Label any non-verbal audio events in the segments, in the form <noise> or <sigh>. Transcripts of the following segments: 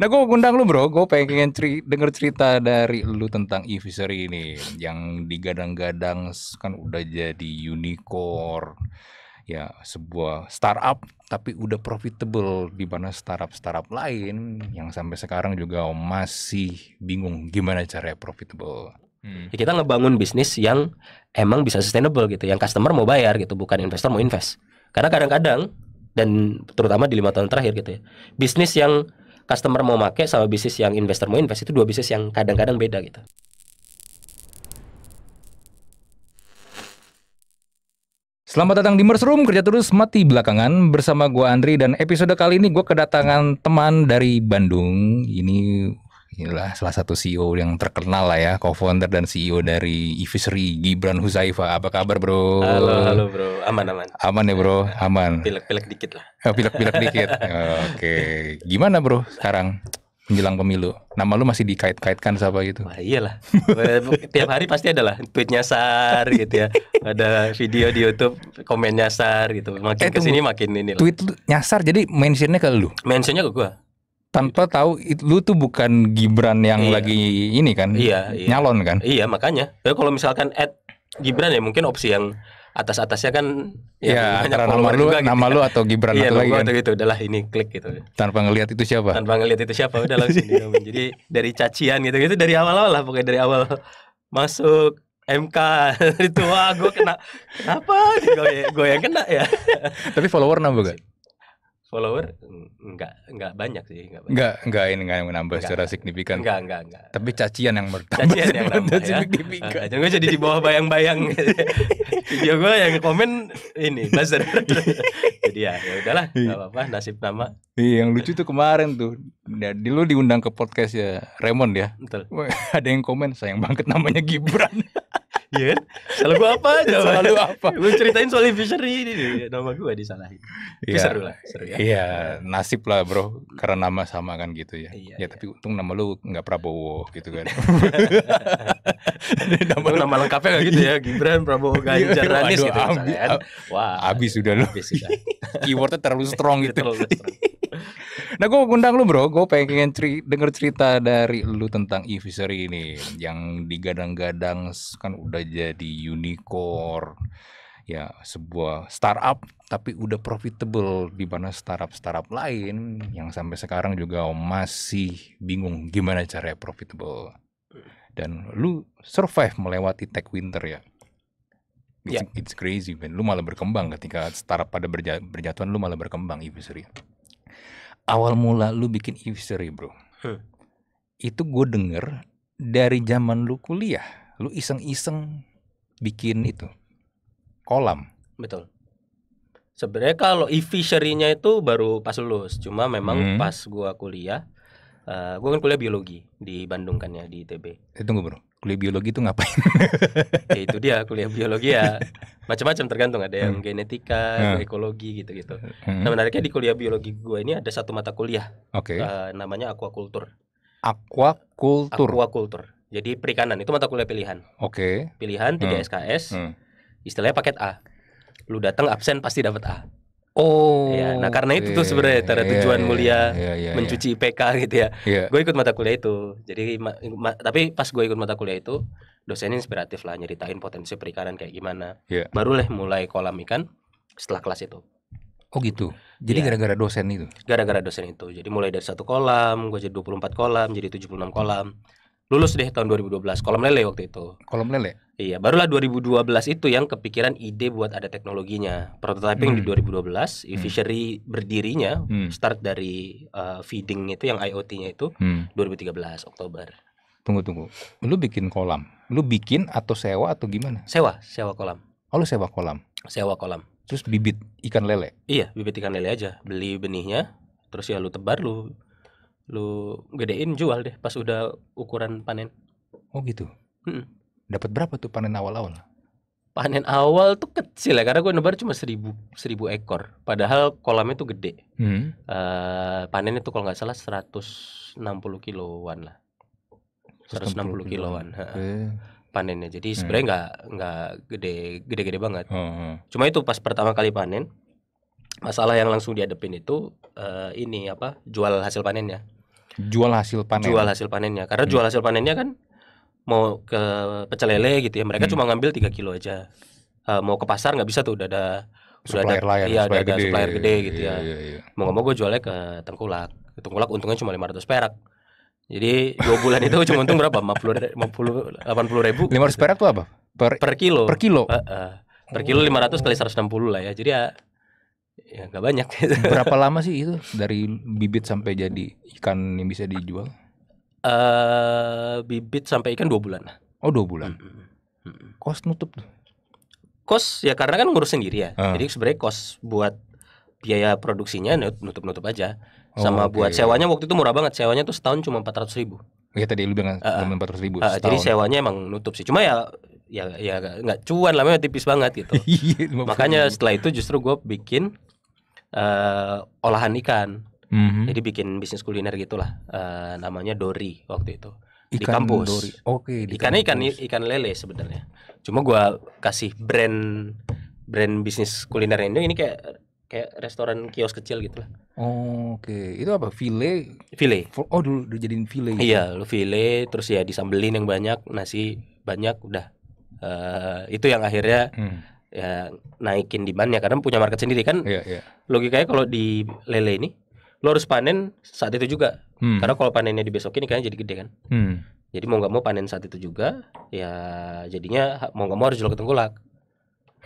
Nah, gue undang lu bro, gue pengen ceri denger cerita dari lu tentang e ini yang digadang-gadang kan udah jadi unicorn. Ya, sebuah startup tapi udah profitable di mana startup-startup lain yang sampai sekarang juga masih bingung gimana caranya profitable. Hmm. Ya kita ngebangun bisnis yang emang bisa sustainable gitu, yang customer mau bayar gitu, bukan investor mau invest. Karena kadang-kadang dan terutama di lima tahun terakhir gitu ya, bisnis yang customer mau pakai sama bisnis yang investor mau invest itu dua bisnis yang kadang-kadang beda gitu. Selamat datang di Room, kerja terus mati belakangan bersama gue Andri dan episode kali ini gue kedatangan teman dari Bandung. Ini Inilah salah satu CEO yang terkenal lah ya, co-founder dan CEO dari Evisri Gibran Husaifa. Apa kabar bro? Halo, halo bro. Aman, aman. Aman ya bro, iya. aman. Pilek-pilek dikit lah. Oh, pilek-pilek dikit. <laughs> Oke. Gimana bro sekarang? menjelang pemilu. Nama lu masih dikait-kaitkan siapa gitu? Wah, iyalah. Tiap hari pasti ada lah tweet nyasar gitu ya. Ada video di YouTube komen nyasar gitu. Makin eh, kesini makin ini lah. Tweet nyasar jadi mentionnya ke lu? Mentionnya ke gua tanpa gitu. tahu lu tuh bukan Gibran yang iya. lagi ini kan iya, iya. nyalon kan iya makanya tapi kalau misalkan at Gibran ya mungkin opsi yang atas atasnya kan ya, ya antara nama lu juga, gitu nama gitu, lu atau Gibran iya, atau lagi kan? atau gitu udahlah ini klik gitu tanpa ngelihat itu siapa tanpa ngelihat itu siapa udah langsung <laughs> jadi dari cacian gitu gitu dari awal awal lah pokoknya dari awal masuk MK <laughs> itu wah gue kena kenapa gue gue yang kena ya tapi follower nambah gak <laughs> follower enggak enggak banyak sih enggak banyak. nggak ini nggak menambah enggak, secara signifikan enggak enggak enggak tapi cacian yang bertambah cacian yang <laughs> nambah ya signifikan jadi di bawah bayang-bayang <laughs> video gue yang komen ini buzzer <laughs> jadi ya, ya udahlah nggak iya. apa-apa nasib nama iya yang lucu tuh kemarin tuh di lu diundang ke podcast ya Raymond ya Betul. ada yang komen sayang banget namanya Gibran Iya kan? Salah gue apa aja? <laughs> Salah lu apa? gua ceritain soal fishery ini nih. Nama gue disalahin. Itu ya, seru lah, seru ya. Iya, nasib lah bro. Karena nama sama kan gitu ya. Iya, ya, iya. tapi untung nama lu nggak Prabowo gitu kan. <laughs> nama, lu, nama lengkapnya gak gitu ya. Iya. Gibran Prabowo iya, Ganjar Ranis gitu. Kan. Wah, abis sudah lu. <laughs> Keywordnya terlalu strong iya, gitu. Terlalu strong. Nah, gue undang lu bro, gue pengen ceri denger cerita dari lu tentang e ini yang digadang-gadang kan udah jadi unicorn. Ya, sebuah startup tapi udah profitable di mana startup-startup lain yang sampai sekarang juga masih bingung gimana caranya profitable. Dan lu survive melewati tech winter ya. It's, yeah. it's crazy man. Lu malah berkembang ketika startup pada berja berjatuhan lu malah berkembang Ibu awal mula lu bikin e-history bro hmm. itu gue denger dari zaman lu kuliah lu iseng-iseng bikin itu kolam betul sebenarnya kalau e itu baru pas lulus cuma memang hmm. pas gua kuliah uh, gua kan kuliah biologi di Bandung kan ya di ITB eh, tunggu bro kuliah biologi itu ngapain? <laughs> ya itu dia kuliah biologi ya macam-macam tergantung ada yang hmm. genetika, hmm. ekologi gitu-gitu. Hmm. Nah menariknya di kuliah biologi gue ini ada satu mata kuliah, okay. uh, eh, namanya aquaculture. Aquaculture. Aquaculture. Jadi perikanan itu mata kuliah pilihan. Oke. Okay. Pilihan 3 hmm. SKS, hmm. istilahnya paket A. Lu datang absen pasti dapat A. Oh. Ya, nah karena itu tuh iya, sebenarnya tanda iya, iya, tujuan yeah, mulia yeah, yeah, mencuci IPK gitu ya. Yeah. Gue ikut mata kuliah itu. Jadi ma ma tapi pas gue ikut mata kuliah itu dosennya inspiratif lah nyeritain potensi perikanan kayak gimana. Yeah. Baru lah mulai kolam ikan setelah kelas itu. Oh gitu. Jadi gara-gara ya. dosen itu. Gara-gara dosen itu. Jadi mulai dari satu kolam, gue jadi 24 kolam, jadi 76 kolam lulus deh tahun 2012 kolam lele waktu itu kolam lele iya barulah 2012 itu yang kepikiran ide buat ada teknologinya prototyping hmm. di 2012 hmm. fishery berdirinya hmm. start dari uh, feeding itu yang IoT-nya itu hmm. 2013 Oktober tunggu tunggu lu bikin kolam lu bikin atau sewa atau gimana sewa sewa kolam oh lu sewa kolam sewa kolam terus bibit ikan lele iya bibit ikan lele aja beli benihnya terus ya lu tebar lu lu gedein jual deh pas udah ukuran panen. Oh gitu. Hmm. Dapat berapa tuh panen awal-awal? Panen awal tuh kecil ya karena gue nebar cuma seribu seribu ekor. Padahal kolamnya tuh gede. Hmm. Uh, panennya tuh kalau nggak salah 160 kiloan lah. 160, kiloan. kiloan. Okay. Panennya. Jadi hmm. sebenarnya nggak nggak gede gede-gede banget. Hmm. Cuma itu pas pertama kali panen masalah yang langsung dihadapin itu uh, ini apa jual hasil panennya Jual hasil panen. Jual hasil panennya. Karena hmm. jual hasil panennya kan mau ke pecel lele gitu ya, mereka hmm. cuma ngambil 3 kilo aja. Uh, mau ke pasar nggak bisa tuh udah ada supplier ada, lain, iya, supplier ada gede, supplier gede gitu ya. iya, ya. Iya, iya. Mau nggak mau gue jualnya ke tengkulak. Ke tengkulak untungnya cuma 500 perak. Jadi dua bulan itu cuma untung berapa? 50 delapan puluh ribu. 500 gitu. perak tuh apa? Per, per kilo. Per kilo. Uh, uh. Per kilo 500 kali 160 lah ya. Jadi ya uh, ya nggak banyak <laughs> berapa lama sih itu dari bibit sampai jadi ikan yang bisa dijual uh, bibit sampai ikan dua bulan oh dua bulan mm -hmm. kos nutup tuh kos ya karena kan ngurus sendiri ya uh. jadi sebenarnya kos buat biaya produksinya nutup nutup aja oh, sama okay. buat sewanya waktu itu murah banget sewanya tuh setahun cuma empat ratus ribu ya tadi lu bilang ah, ah. empat ratus ribu uh, setahun. jadi sewanya emang nutup sih cuma ya ya ya nggak cuan lah memang tipis banget gitu <laughs> iya, makanya setelah itu justru gue bikin uh, olahan ikan. Mm-hmm. Jadi bikin bisnis kuliner gitulah. Uh, namanya Dori waktu itu. Ikan di kampus. Dori. Oke, di Ikannya kampus. ikan ikan lele sebenarnya. Cuma gua kasih brand brand bisnis kuliner ini ini kayak kayak restoran kios kecil gitu lah. Oh, Oke, okay. itu apa? File? File. Oh, dulu jadiin file. Iya, lu file terus ya disambelin yang banyak, nasi banyak udah. Uh, itu yang akhirnya hmm ya naikin demandnya karena punya market sendiri kan yeah, yeah. logikanya kalau di lele ini lo harus panen saat itu juga hmm. karena kalau panennya di besok ini kayaknya jadi gede kan hmm. jadi mau nggak mau panen saat itu juga ya jadinya mau nggak mau harus jual ke tengkulak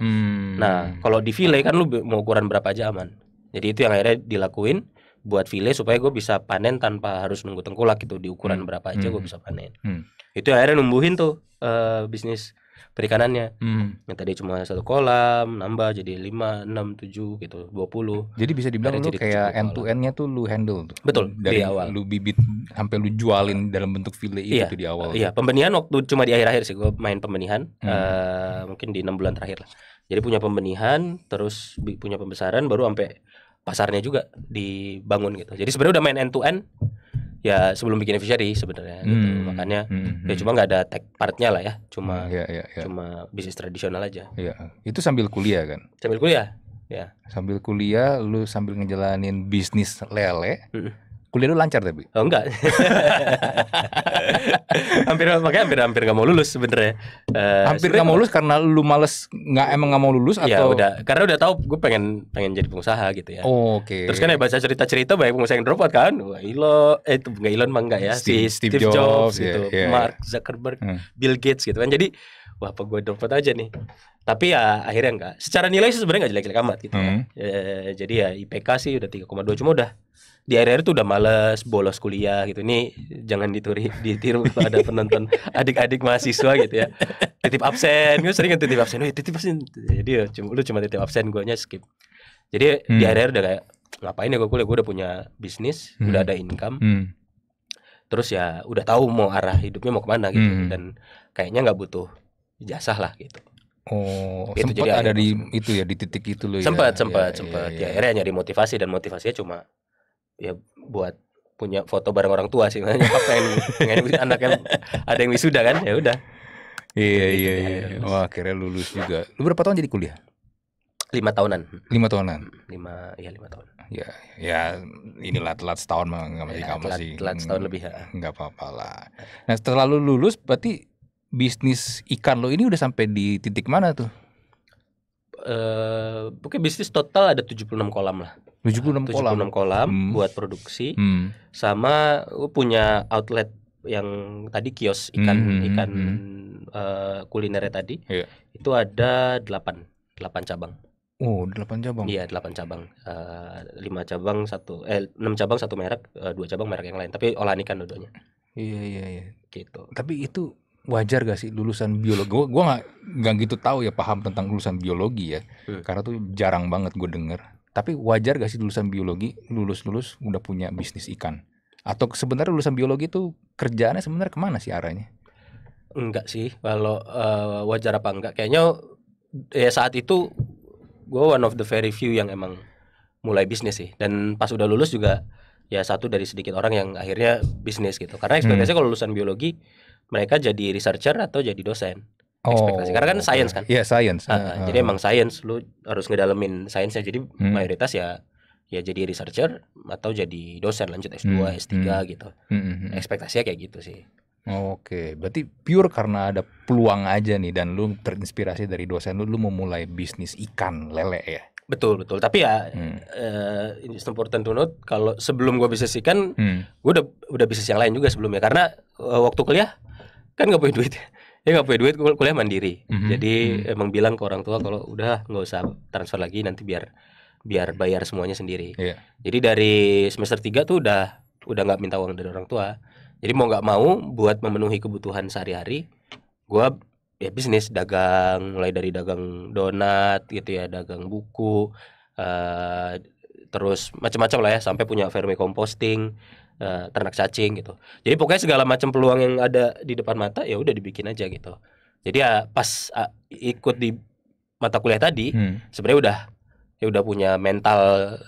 hmm. nah kalau di file kan lo mau ukuran berapa aja aman jadi itu yang akhirnya dilakuin buat file supaya gue bisa panen tanpa harus nunggu tengkulak gitu di ukuran hmm. berapa aja hmm. gue bisa panen hmm. itu akhirnya numbuhin tuh uh, bisnis perikanannya. Hmm. Yang tadi cuma satu kolam, nambah jadi lima, enam, tujuh gitu, dua puluh. Jadi bisa dibilang lu kayak end to end tuh lu handle tuh. Betul, dari di awal. Lu bibit sampai lu jualin dalam bentuk file itu iya, di awal. Iya, pembenihan waktu cuma di akhir-akhir sih gua main pembenihan. Hmm. Uh, mungkin di enam bulan terakhir lah. Jadi punya pembenihan, terus punya pembesaran baru sampai pasarnya juga dibangun gitu. Jadi sebenarnya udah main end to end ya sebelum bikin Visionary sebenarnya gitu. hmm. gitu. makanya hmm. hmm ya hmm. cuma nggak ada tech partnya lah ya cuma yeah, hmm, yeah, yeah. Ya. cuma bisnis tradisional aja ya. itu sambil kuliah kan sambil kuliah ya sambil kuliah lu sambil ngejalanin bisnis lele hmm. Kuliah lu lancar tapi? Oh enggak. <laughs> hampir makanya hampir hampir nggak mau lulus sebenarnya. Uh, hampir nggak mau lulus karena lu males nggak emang nggak mau lulus iya, atau? udah, karena udah tau gue pengen pengen jadi pengusaha gitu ya. Oh, Oke. Okay. Terus kan ya baca cerita cerita banyak pengusaha yang dropout kan, Wah, Ilo, eh itu nggak ilon mah enggak ya, si Steve, Steve Jobs, Jobs gitu, yeah, yeah, Mark iya. Zuckerberg, yeah. Hmm. Bill Gates gitu kan. Jadi wah apa gue dropout aja nih tapi ya akhirnya enggak secara nilai sih sebenarnya enggak jelek-jelek amat gitu ya. hmm. ya. E, jadi ya IPK sih udah 3,2 cuma udah di akhir-akhir tuh udah males bolos kuliah gitu ini jangan dituri ditiru kalau ada penonton <laughs> adik-adik mahasiswa gitu ya titip absen gue kan sering kan titip absen oh, titip absen jadi ya, cuma lu cuma titip absen gue nya skip jadi hmm. di akhir-akhir udah kayak ngapain ya gue kuliah gue udah punya bisnis hmm. udah ada income hmm. terus ya udah tahu mau arah hidupnya mau kemana gitu hmm. dan kayaknya nggak butuh ijazah lah gitu Oh, itu sempat jadi ada di itu ya di titik itu loh sempat, ya. Sempat, ya, sempat, sempat. Ya, ya, ya. ya akhirnya nyari motivasi dan motivasinya cuma ya buat punya foto bareng orang tua sih makanya nyokap pengen, pengen anaknya ada yang wisuda kan ya udah iya iya, gitu. iya iya wah akhirnya lulus juga lu berapa tahun jadi kuliah lima tahunan lima tahunan lima ya lima tahun ya ya inilah telat setahun mah nggak masih ya, kamu sih telat setahun lebih ya nggak apa-apa lah nah setelah lu lulus berarti bisnis ikan lo ini udah sampai di titik mana tuh Eh, uh, bisnis total ada 76 kolam lah. 76 76 kolam kolam hmm. buat produksi. Hmm. Sama uh, punya outlet yang tadi kios ikan hmm. hmm, hmm ikan hmm. Uh, kulinernya tadi. Yeah. Itu ada 8, 8 cabang. Oh, 8 cabang. Iya, 8 cabang. Uh, 5 cabang satu eh 6 cabang satu merek, uh, 2 cabang merek yang lain, tapi olahan ikan dua Iya, iya, iya. Gitu. Tapi itu wajar gak sih lulusan biologi? Gue gue gak, nggak gitu tahu ya paham tentang lulusan biologi ya, hmm. karena tuh jarang banget gue denger. Tapi wajar gak sih lulusan biologi lulus-lulus udah punya bisnis ikan? Atau sebenarnya lulusan biologi itu kerjaannya sebenarnya kemana sih arahnya? Enggak sih, kalau uh, wajar apa enggak? Kayaknya ya saat itu gue one of the very few yang emang mulai bisnis sih. Dan pas udah lulus juga ya satu dari sedikit orang yang akhirnya bisnis gitu. Karena ekspektasinya hmm. kalau lulusan biologi mereka jadi researcher atau jadi dosen ekspektasi. Karena kan oh, sains iya. kan. Iya, yeah, sains. Uh, uh, jadi ah. emang sains lu harus ngedalemin sainsnya. Jadi hmm. mayoritas ya ya jadi researcher atau jadi dosen lanjut S2, hmm. S3 hmm. gitu. Hmm, hmm, hmm. Ekspektasinya kayak gitu sih. Oke, berarti pure karena ada peluang aja nih dan lu terinspirasi dari dosen lu lu memulai bisnis ikan lele ya. Betul, betul. Tapi ya hmm. uh, it's important to note kalau sebelum gua bisnis ikan, hmm. gua udah udah bisnis yang lain juga sebelumnya karena uh, waktu kuliah kan gak punya duit dia nggak punya duit kuliah mandiri mm-hmm. jadi mm-hmm. emang bilang ke orang tua kalau udah nggak usah transfer lagi nanti biar biar bayar semuanya sendiri yeah. jadi dari semester 3 tuh udah udah nggak minta uang dari orang tua jadi mau nggak mau buat memenuhi kebutuhan sehari-hari gue ya bisnis dagang mulai dari dagang donat gitu ya dagang buku uh, terus macam-macam lah ya sampai punya vermicomposting Eh, ternak cacing gitu. Jadi pokoknya segala macam peluang yang ada di depan mata ya udah dibikin aja gitu. Jadi ya pas uh, ikut di mata kuliah tadi hmm. sebenarnya udah ya udah punya mental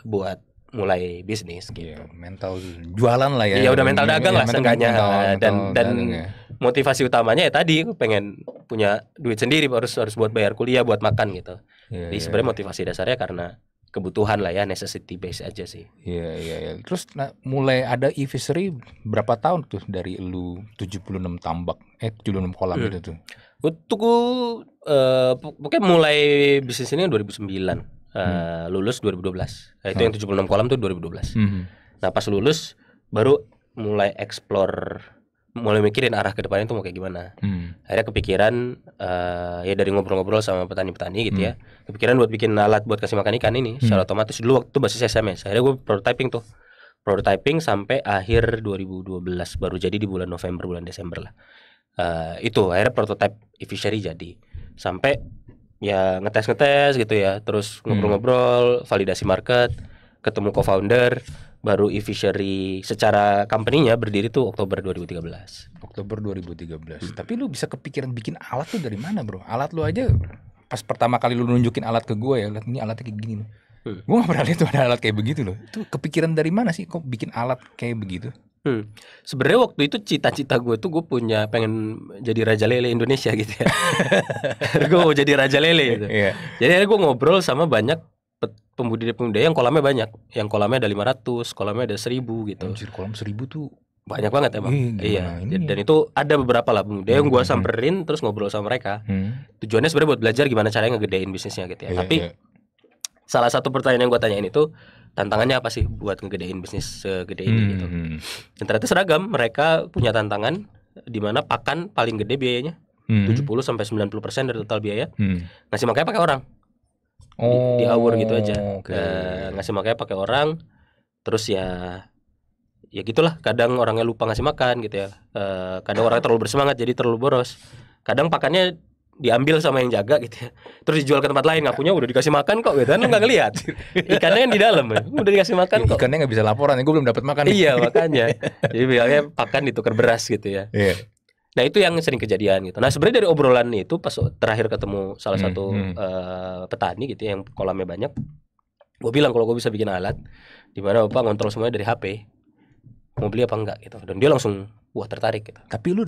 buat mulai bisnis gitu. Yeah, mental jualan lah ya. Iya udah mental dagang yeah, lah seenggaknya dan dan dagang, ya. motivasi utamanya ya tadi pengen punya duit sendiri harus harus buat bayar kuliah buat makan gitu. Yeah, Jadi yeah. sebenarnya iya. motivasi dasarnya karena kebutuhan lah ya necessity base aja sih. Iya iya iya. Terus nah, mulai ada e-fishery berapa tahun tuh dari lu 76 tambak eh 76 kolam hmm. itu tuh. Untuk uh, pokoknya mulai bisnis ini 2009. Uh, eh, hmm. lulus 2012. Nah, eh, itu hmm. yang 76 kolam tuh 2012. Hmm. Nah, pas lulus baru mulai explore mulai mikirin arah ke depannya tuh mau kayak gimana. Hmm. Akhirnya kepikiran uh, ya dari ngobrol-ngobrol sama petani-petani gitu ya. hmm. ya. Kepikiran buat bikin alat buat kasih makan ikan ini hmm. secara otomatis dulu waktu itu basis SMS. Akhirnya gue prototyping tuh. Prototyping sampai akhir 2012 baru jadi di bulan November bulan Desember lah. Uh, itu akhirnya prototype efficiency jadi sampai ya ngetes-ngetes gitu ya, terus ngobrol-ngobrol, validasi market, ketemu co-founder baru e-fishery secara company-nya berdiri tuh Oktober 2013. Oktober 2013. Hmm. Tapi lu bisa kepikiran bikin alat tuh dari mana, Bro? Alat lu aja pas pertama kali lu nunjukin alat ke gue ya, lihat ini alatnya kayak gini loh. Hmm. Gue gak pernah lihat ada alat kayak begitu loh. Itu kepikiran dari mana sih kok bikin alat kayak begitu? Hmm. Sebenarnya waktu itu cita-cita gue tuh gue punya pengen jadi raja lele Indonesia gitu ya. <laughs> gue mau jadi raja lele gitu. Yeah. Jadi gue ngobrol sama banyak pembudidaya-pembudidaya yang kolamnya banyak. Yang kolamnya ada 500, kolamnya ada 1000 gitu. Anjir, kolam 1000 tuh banyak banget emang. iya. Ini? Dan itu ada beberapa lah pembudidaya hmm, yang gua hmm, hmm. samperin hmm. terus ngobrol sama mereka. Hmm. Tujuannya sebenarnya buat belajar gimana caranya ngegedein bisnisnya gitu ya. Yeah, Tapi yeah. salah satu pertanyaan yang gua tanyain itu tantangannya apa sih buat ngegedein bisnis segede ini hmm. gitu. Hmm. Dan ternyata seragam, mereka punya tantangan di mana pakan paling gede biayanya. Hmm. 70 sampai 90% dari total biaya. Hmm. Nasi makanya pakai orang oh, di, hour gitu aja oh, okay. nah, ngasih makannya pakai orang terus ya ya gitulah kadang orangnya lupa ngasih makan gitu ya uh, kadang orangnya terlalu bersemangat jadi terlalu boros kadang pakannya diambil sama yang jaga gitu ya terus dijual ke tempat lain ngakunya udah dikasih makan kok gitu kan nggak ngelihat <laughs> ikannya kan di dalam ya. udah dikasih makan kok ikannya nggak bisa laporan ya gue belum dapat makan iya <laughs> makanya jadi bilangnya pakan ditukar beras gitu ya yeah. Nah itu yang sering kejadian gitu. Nah sebenarnya dari obrolan itu pas terakhir ketemu salah hmm, satu hmm. Uh, petani gitu ya, yang kolamnya banyak, gue bilang kalau gue bisa bikin alat di mana bapak ngontrol semuanya dari HP, mau beli apa enggak gitu. Dan dia langsung wah tertarik gitu. Tapi lu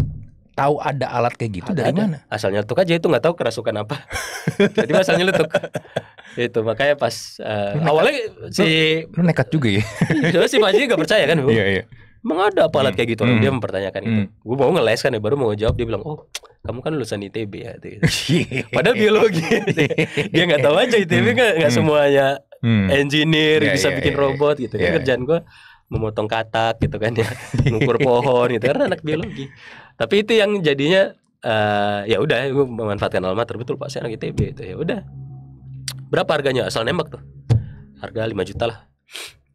tahu ada alat kayak gitu ada, dari ada. mana? asalnya tuh aja itu nggak tahu kerasukan apa. <laughs> Jadi asalnya letuk itu makanya pas uh, nekat, awalnya si lu nekat juga ya. <laughs> Iya, soalnya si Panji gak percaya kan, Bu. Iya, iya emang ada apa alat hmm. kayak gitu hmm. dia mempertanyakan gitu. hmm. itu gue mau ngeles kan ya baru mau jawab dia bilang oh kamu kan lulusan ITB ya gitu. <laughs> Iya. padahal biologi <laughs> dia nggak tahu aja ITB hmm. nggak hmm. semuanya hmm. engineer yeah, bisa yeah, bikin yeah, iya. robot gitu kan. yeah. kerjaan gue memotong katak gitu kan ya <laughs> mengukur pohon gitu karena anak biologi tapi itu yang jadinya uh, ya udah gue memanfaatkan alma terbetul pak saya anak ITB itu ya udah berapa harganya asal nembak tuh harga 5 juta lah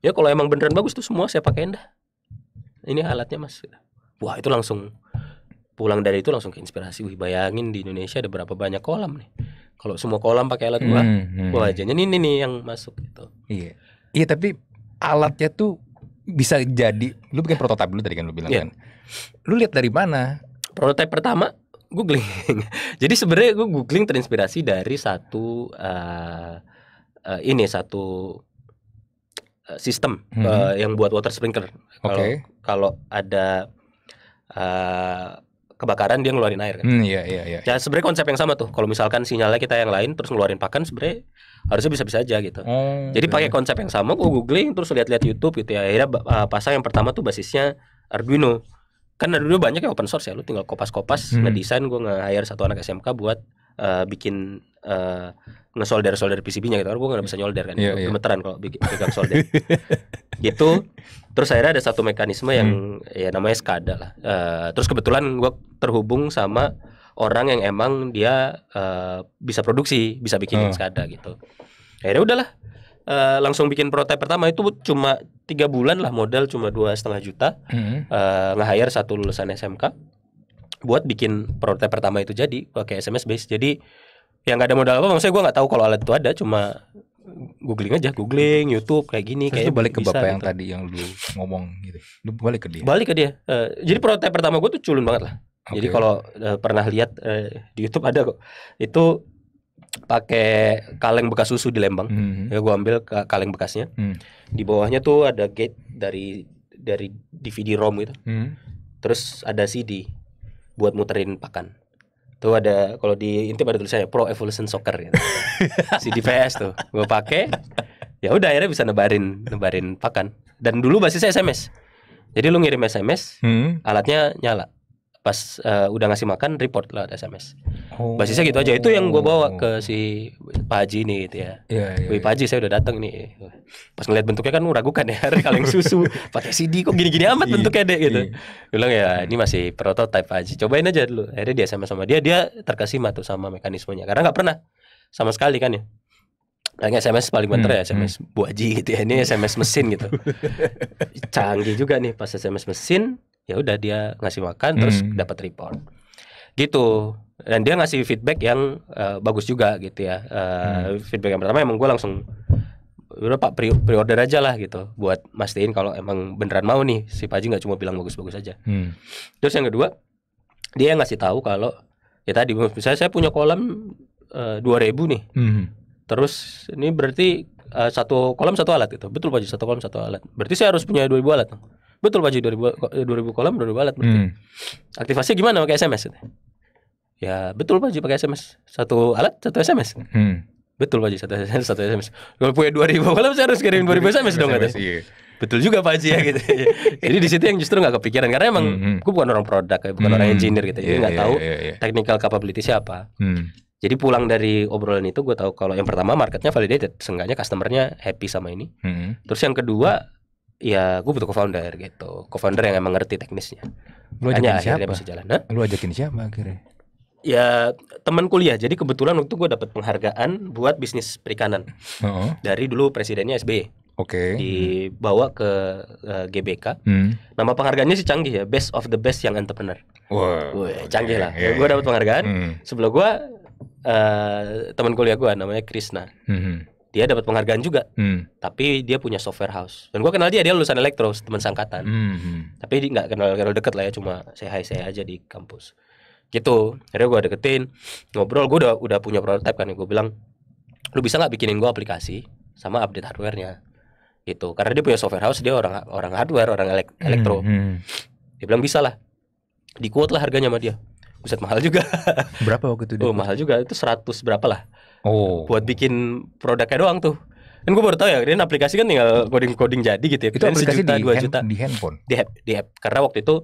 ya kalau emang beneran bagus tuh semua saya pakein dah ini alatnya mas wah itu langsung pulang dari itu langsung ke inspirasi wih bayangin di Indonesia ada berapa banyak kolam nih kalau semua kolam pakai alat gua hmm, hmm. wajahnya ini nih yang masuk gitu iya iya tapi alatnya tuh bisa jadi lu bikin prototipe dulu tadi kan lu bilang yeah. kan lu lihat dari mana prototipe pertama googling <laughs> jadi sebenarnya gua googling terinspirasi dari satu uh, uh, ini satu Eh, sistem hmm. uh, yang buat water sprinkler. Kalau okay. ada uh, kebakaran dia ngeluarin air kan. Hmm, iya iya iya. Ya sebenarnya konsep yang sama tuh. Kalau misalkan sinyalnya kita yang lain terus ngeluarin pakan sebenarnya harusnya bisa-bisa aja gitu. Oh, Jadi okay. pakai iya. konsep yang sama gue googling terus lihat-lihat YouTube gitu ya. Akhirnya uh, pasang yang pertama tuh basisnya Arduino. Kan Arduino banyak yang open source ya. Lu tinggal kopas-kopas, hmm. ngedesain gue nge-hire satu anak SMK buat uh, bikin uh, eh, ngesolder solder PCB-nya gitu. Karena gue nggak bisa nyolder kan, yeah, iya. gemeteran yeah. kalau bikin pegang solder. <laughs> gitu. Terus akhirnya ada satu mekanisme yang hmm. ya namanya SCADA lah. Uh, terus kebetulan gue terhubung sama orang yang emang dia uh, bisa produksi, bisa bikin oh. Ah. SCADA gitu. Akhirnya udahlah. Uh, langsung bikin prototipe pertama itu cuma tiga bulan lah modal cuma dua setengah juta hmm. uh, nge-hire satu lulusan SMK buat bikin prototipe pertama itu jadi pakai SMS base. Jadi yang gak ada modal apa maksudnya gue nggak tahu kalau alat itu ada cuma googling aja googling YouTube kayak gini Terus kayak balik ke bapak gitu. yang tadi yang lu ngomong gitu lu balik ke dia balik ke dia uh, jadi prototipe pertama gue tuh culun banget lah okay. jadi kalau uh, pernah lihat uh, di YouTube ada kok itu pakai kaleng bekas susu di Lembang mm -hmm. ya gue ambil kaleng bekasnya mm. di bawahnya tuh ada gate dari dari DVD ROM gitu mm. Terus ada CD buat muterin pakan. Tuh ada kalau di intip ada tulisannya Pro Evolution Soccer gitu. <laughs> si dps tuh. Gue pakai. Ya udah akhirnya bisa nebarin nebarin pakan. Dan dulu basisnya SMS. Jadi lu ngirim SMS, hmm. alatnya nyala pas uh, udah ngasih makan report lah SMS. Oh. Basisnya gitu aja. Itu yang gue bawa ke si Pak Haji nih gitu ya. Yeah, yeah, Wih iya. Pak Haji saya udah datang nih. Pas ngeliat bentuknya kan meragukan ya <laughs> kaleng susu pakai CD kok gini-gini amat iya, bentuknya deh gitu. Iya. Bilang ya ini masih prototipe Pak Haji. Cobain aja dulu. Akhirnya dia sama sama dia dia terkesima tuh sama mekanismenya karena nggak pernah sama sekali kan ya. Kayaknya SMS paling banter hmm, ya SMS hmm. Bu gitu ya Ini SMS mesin gitu <laughs> Canggih juga nih pas SMS mesin ya udah dia ngasih makan terus hmm. dapat report gitu dan dia ngasih feedback yang uh, bagus juga gitu ya uh, hmm. feedback yang pertama emang gue langsung udah pak pre-order aja lah gitu buat mastiin kalau emang beneran mau nih si Paji nggak cuma bilang bagus-bagus aja hmm. terus yang kedua dia ngasih tahu kalau ya tadi misalnya saya punya kolam eh, dua uh, ribu nih hmm. terus ini berarti uh, satu kolam satu alat gitu betul Paji satu kolam satu alat berarti saya harus punya dua ribu alat Betul Pak Ji 2000 2000 kolam 2000 alat berarti. Hmm. Aktivasi gimana pakai SMS? Ya betul Pak Ji pakai SMS. Satu alat satu SMS. Hmm. Betul Pak Ji satu SMS satu SMS. Kalau punya 2000 kolam saya harus kirim 2000 SMS, SMS dong SMS, Iya. Betul juga Pak Ji ya gitu. <laughs> Jadi di situ yang justru gak kepikiran karena emang -hmm. hmm. gue bukan orang produk, ya, bukan -hmm. orang engineer gitu. Jadi iya, nggak gak iya, yeah, tahu yeah, yeah, technical capability siapa. Hmm. Jadi pulang dari obrolan itu gue tahu kalau yang pertama marketnya validated, seenggaknya customernya happy sama ini. -hmm. Terus yang kedua ya gue butuh co-founder gitu co-founder yang emang ngerti teknisnya lu ajakin Hanya siapa bisa jalan lu ajakin siapa akhirnya ya teman kuliah jadi kebetulan waktu gue dapet penghargaan buat bisnis perikanan -huh. dari dulu presidennya SBY oke okay. dibawa ke uh, eh, GBK hmm. nama penghargaannya sih canggih ya best of the best yang entrepreneur wow canggih lah yeah, gue iya. dapat penghargaan hmm. sebelum gue uh, teman kuliah gue namanya Krisna hmm, hmm dia dapat penghargaan juga hmm. tapi dia punya software house dan gue kenal dia dia lulusan elektro teman sangkatan hmm. hmm. tapi nggak kenal kenal deket lah ya cuma saya hai saya aja di kampus gitu akhirnya gue deketin ngobrol gue udah udah punya prototype kan gue bilang lu bisa nggak bikinin gue aplikasi sama update hardwarenya gitu karena dia punya software house dia orang orang hardware orang elek hmm, elektro hmm. dia bilang bisa lah di lah harganya sama dia buset mahal juga berapa waktu itu Oh, mahal juga itu seratus berapa lah Oh. Buat bikin produknya doang tuh. Kan gue baru tahu ya, kalian aplikasi kan tinggal coding-coding jadi gitu ya. Itu aplikasi sejuta, di, dua hand, juta. di handphone. Di app, di app. Karena waktu itu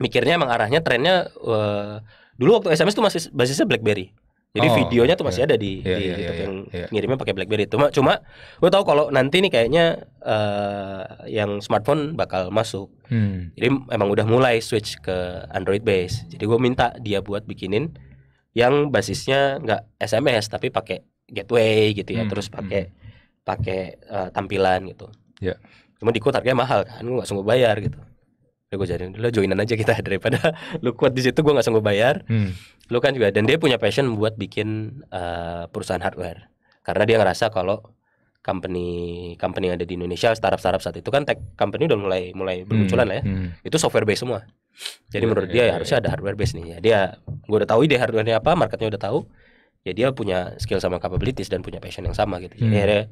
mikirnya emang arahnya trennya uh, dulu waktu SMS tuh masih basisnya BlackBerry. Jadi oh, videonya tuh iya. masih yeah. ada di, yeah, di yeah, YouTube yeah, yang yeah. ngirimnya pakai BlackBerry. Cuma cuma gue tahu kalau nanti nih kayaknya uh, yang smartphone bakal masuk. Hmm. Jadi emang udah mulai switch ke Android base. Jadi gue minta dia buat bikinin yang basisnya nggak SMS tapi pakai gateway gitu ya, hmm. terus pakai hmm. pakai uh, tampilan gitu. Ya. Cuma di harganya mahal kan, gue nggak sanggup bayar gitu. lu gue jadi dulu joinan aja kita <laughs> daripada lu kuat di situ gue nggak sanggup bayar. Hmm. Lu kan juga dan dia punya passion buat bikin uh, perusahaan hardware karena dia ngerasa kalau company company yang ada di Indonesia startup startup saat itu kan tech company udah mulai mulai hmm, bermunculan lah ya hmm. itu software base semua jadi yeah, menurut yeah, dia yeah, ya iya, iya, harusnya iya. ada hardware base nih ya dia gue udah tahu ide hardwarenya apa marketnya udah tahu ya dia punya skill sama capabilities dan punya passion yang sama gitu jadi hmm. akhirnya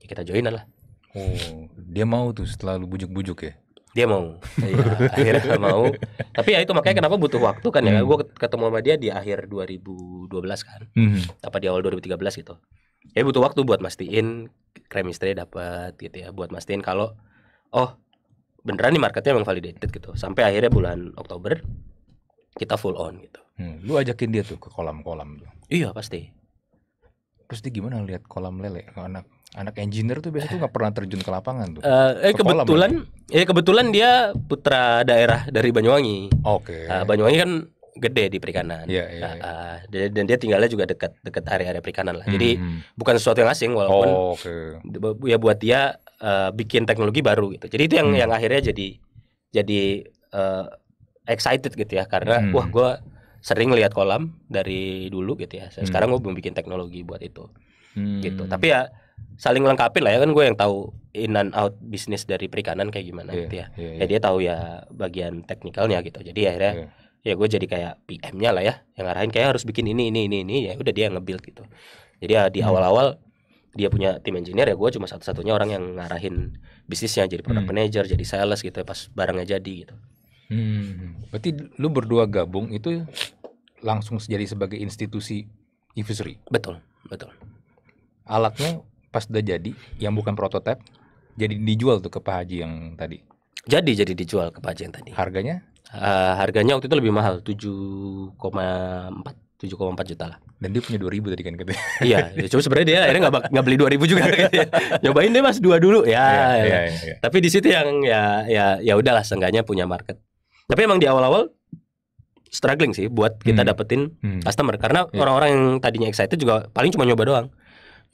ya kita join lah oh dia mau tuh setelah lu bujuk-bujuk ya dia mau ya, <laughs> akhirnya mau tapi ya itu makanya kenapa butuh waktu kan ya hmm. gue ketemu sama dia di akhir 2012 kan hmm. apa di awal 2013 gitu ya butuh waktu buat mastiin chemistry dapat gitu ya buat mastiin kalau oh beneran nih marketnya emang validated gitu sampai akhirnya bulan Oktober kita full on gitu. Hmm, lu ajakin dia tuh ke kolam-kolam tuh. Iya pasti. Terus dia gimana lihat kolam lele anak anak engineer tuh biasanya tuh nggak pernah terjun ke lapangan tuh. Uh, eh ke kebetulan, kolam, ya eh, kebetulan dia putra daerah dari Banyuwangi. Oke. Okay. Uh, Banyuwangi kan gede di perikanan. Yeah, iya, iya, yeah, iya. yeah. Uh, uh, dan dia tinggalnya juga dekat dekat area-area perikanan lah. Mm -hmm. Jadi hmm. bukan sesuatu yang asing walaupun oh, okay. ya buat dia uh, bikin teknologi baru gitu. Jadi itu yang mm. yang akhirnya jadi jadi uh, excited gitu ya karena mm. wah gue sering lihat kolam dari dulu gitu ya. Hmm. Sekarang gue belum bikin teknologi buat itu mm. gitu. Tapi ya saling lengkapi lah ya kan gue yang tahu in and out bisnis dari perikanan kayak gimana yeah, gitu ya. Yeah, yeah. Ya dia tahu ya bagian teknikalnya gitu. Jadi akhirnya yeah ya gue jadi kayak PM-nya lah ya yang ngarahin kayak harus bikin ini ini ini ini ya udah dia nge-build gitu jadi ya, di hmm. awal-awal dia punya tim engineer ya gue cuma satu-satunya orang yang ngarahin bisnisnya jadi product hmm. manager jadi sales gitu ya, pas barangnya jadi gitu hmm. berarti lu berdua gabung itu langsung jadi sebagai institusi infusory betul betul alatnya pas udah jadi yang bukan prototipe jadi dijual tuh ke Pak Haji yang tadi jadi jadi dijual ke Pak Haji yang tadi harganya Uh, harganya waktu itu lebih mahal, 7,4 empat juta lah. Dan dia punya dua ribu tadi kan katanya. iya, ya, cuma sebenarnya dia akhirnya nggak nggak beli ribu juga. <laughs> Nyobain deh Mas dua dulu ya. Iya, ya. Iya, iya, iya. Tapi di situ yang ya ya ya udahlah seenggaknya punya market. Tapi emang di awal-awal struggling sih buat kita hmm. dapetin hmm. customer karena orang orang-orang yang tadinya excited juga paling cuma nyoba doang.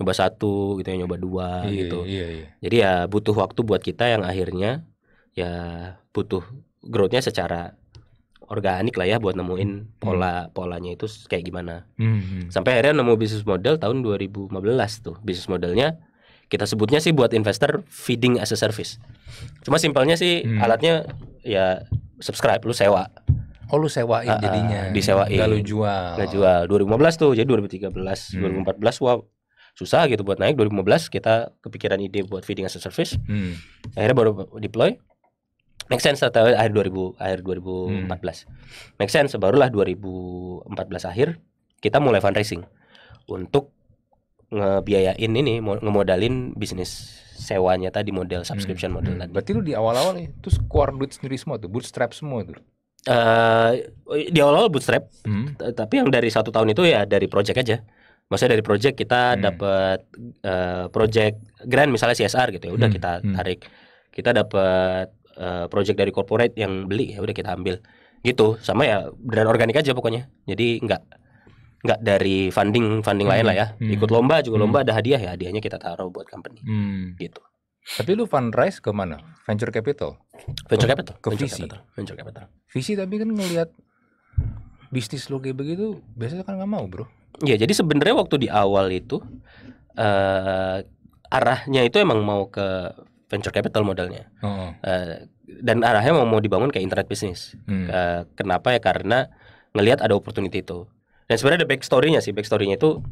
Nyoba satu gitu ya, nyoba dua yeah, gitu. Yeah, yeah. Jadi ya butuh waktu buat kita yang akhirnya ya butuh growthnya secara organik lah ya buat nemuin hmm. pola polanya itu kayak gimana. Hmm, hmm. Sampai akhirnya nemu bisnis model tahun 2015 tuh. Bisnis modelnya kita sebutnya sih buat investor feeding as a service. Cuma simpelnya sih hmm. alatnya ya subscribe lu sewa. Oh lu sewain uh, jadinya. Disewain. Gak lu jual. Gak jual. 2015 tuh jadi 2013, hmm. 2014 wow susah gitu buat naik 2015 kita kepikiran ide buat feeding as a service. Hmm. Akhirnya baru deploy Make sense atau akhir 2000 akhir 2014. Hmm. Make sense barulah 2014 akhir kita mulai fundraising untuk ngebiayain ini ngemodalin bisnis sewanya tadi model hmm. subscription hmm. model hmm. tadi. Berarti lu di awal-awal nih terus keluar duit sendiri semua tuh, bootstrap semua tuh. Uh, di awal-awal bootstrap, hmm. tapi yang dari satu tahun itu ya dari project aja. Maksudnya dari project kita hmm. dapat uh, eh, project grant misalnya CSR gitu ya, udah hmm. kita hmm. tarik. Kita dapat Eh, project dari corporate yang beli ya udah kita ambil gitu sama ya beneran organik aja pokoknya jadi nggak nggak dari funding funding hmm. lain lah ya hmm. ikut lomba juga hmm. lomba hmm. ada hadiah ya hadiahnya kita taruh buat company hmm. gitu tapi lu fundraise ke mana venture capital venture capital ke venture visi capital. venture capital visi tapi kan ngelihat bisnis lo kayak begitu biasanya kan nggak mau bro ya jadi sebenarnya waktu di awal itu uh, arahnya itu emang mau ke venture capital modalnya. Oh. Eh, dan arahnya mau mau dibangun kayak internet bisnis. Hmm. Eh, kenapa ya? Karena ngelihat ada opportunity itu. Dan sebenarnya ada backstorynya nya sih. Backstorynya nya itu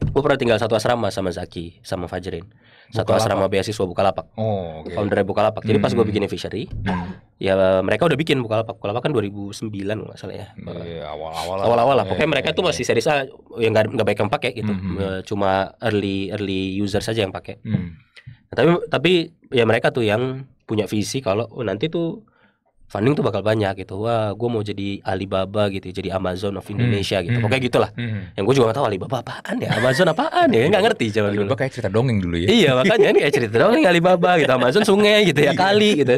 gue pernah tinggal satu asrama sama Zaki, sama Fajrin satu asrama beasiswa Bukalapak. Oh, okay. founder Bukalapak. Jadi hmm. pas gue bikin Fishery, hmm. ya mereka udah bikin Bukalapak. Bukalapak kan 2009 nggak salah ya. Iya, awal-awal. Awal-awal lah. Pokoknya mereka tuh masih series A yang nggak nggak baik yang pakai gitu. Hmm. hmm, hmm. Eh, cuma early early user saja yang pakai. Hmm. Nah, tapi tapi ya mereka tuh yang punya visi kalau oh, nanti tuh funding tuh bakal banyak gitu wah gue mau jadi Alibaba gitu ya, jadi Amazon of hmm, Indonesia gitu. hmm. gitu pokoknya gitulah hmm. hmm. yang gue juga gak tahu Alibaba apaan ya Amazon apaan ya nggak ngerti zaman dulu kayak cerita dongeng dulu ya iya makanya ini kayak cerita dongeng Alibaba gitu Amazon sungai gitu ya iya. kali gitu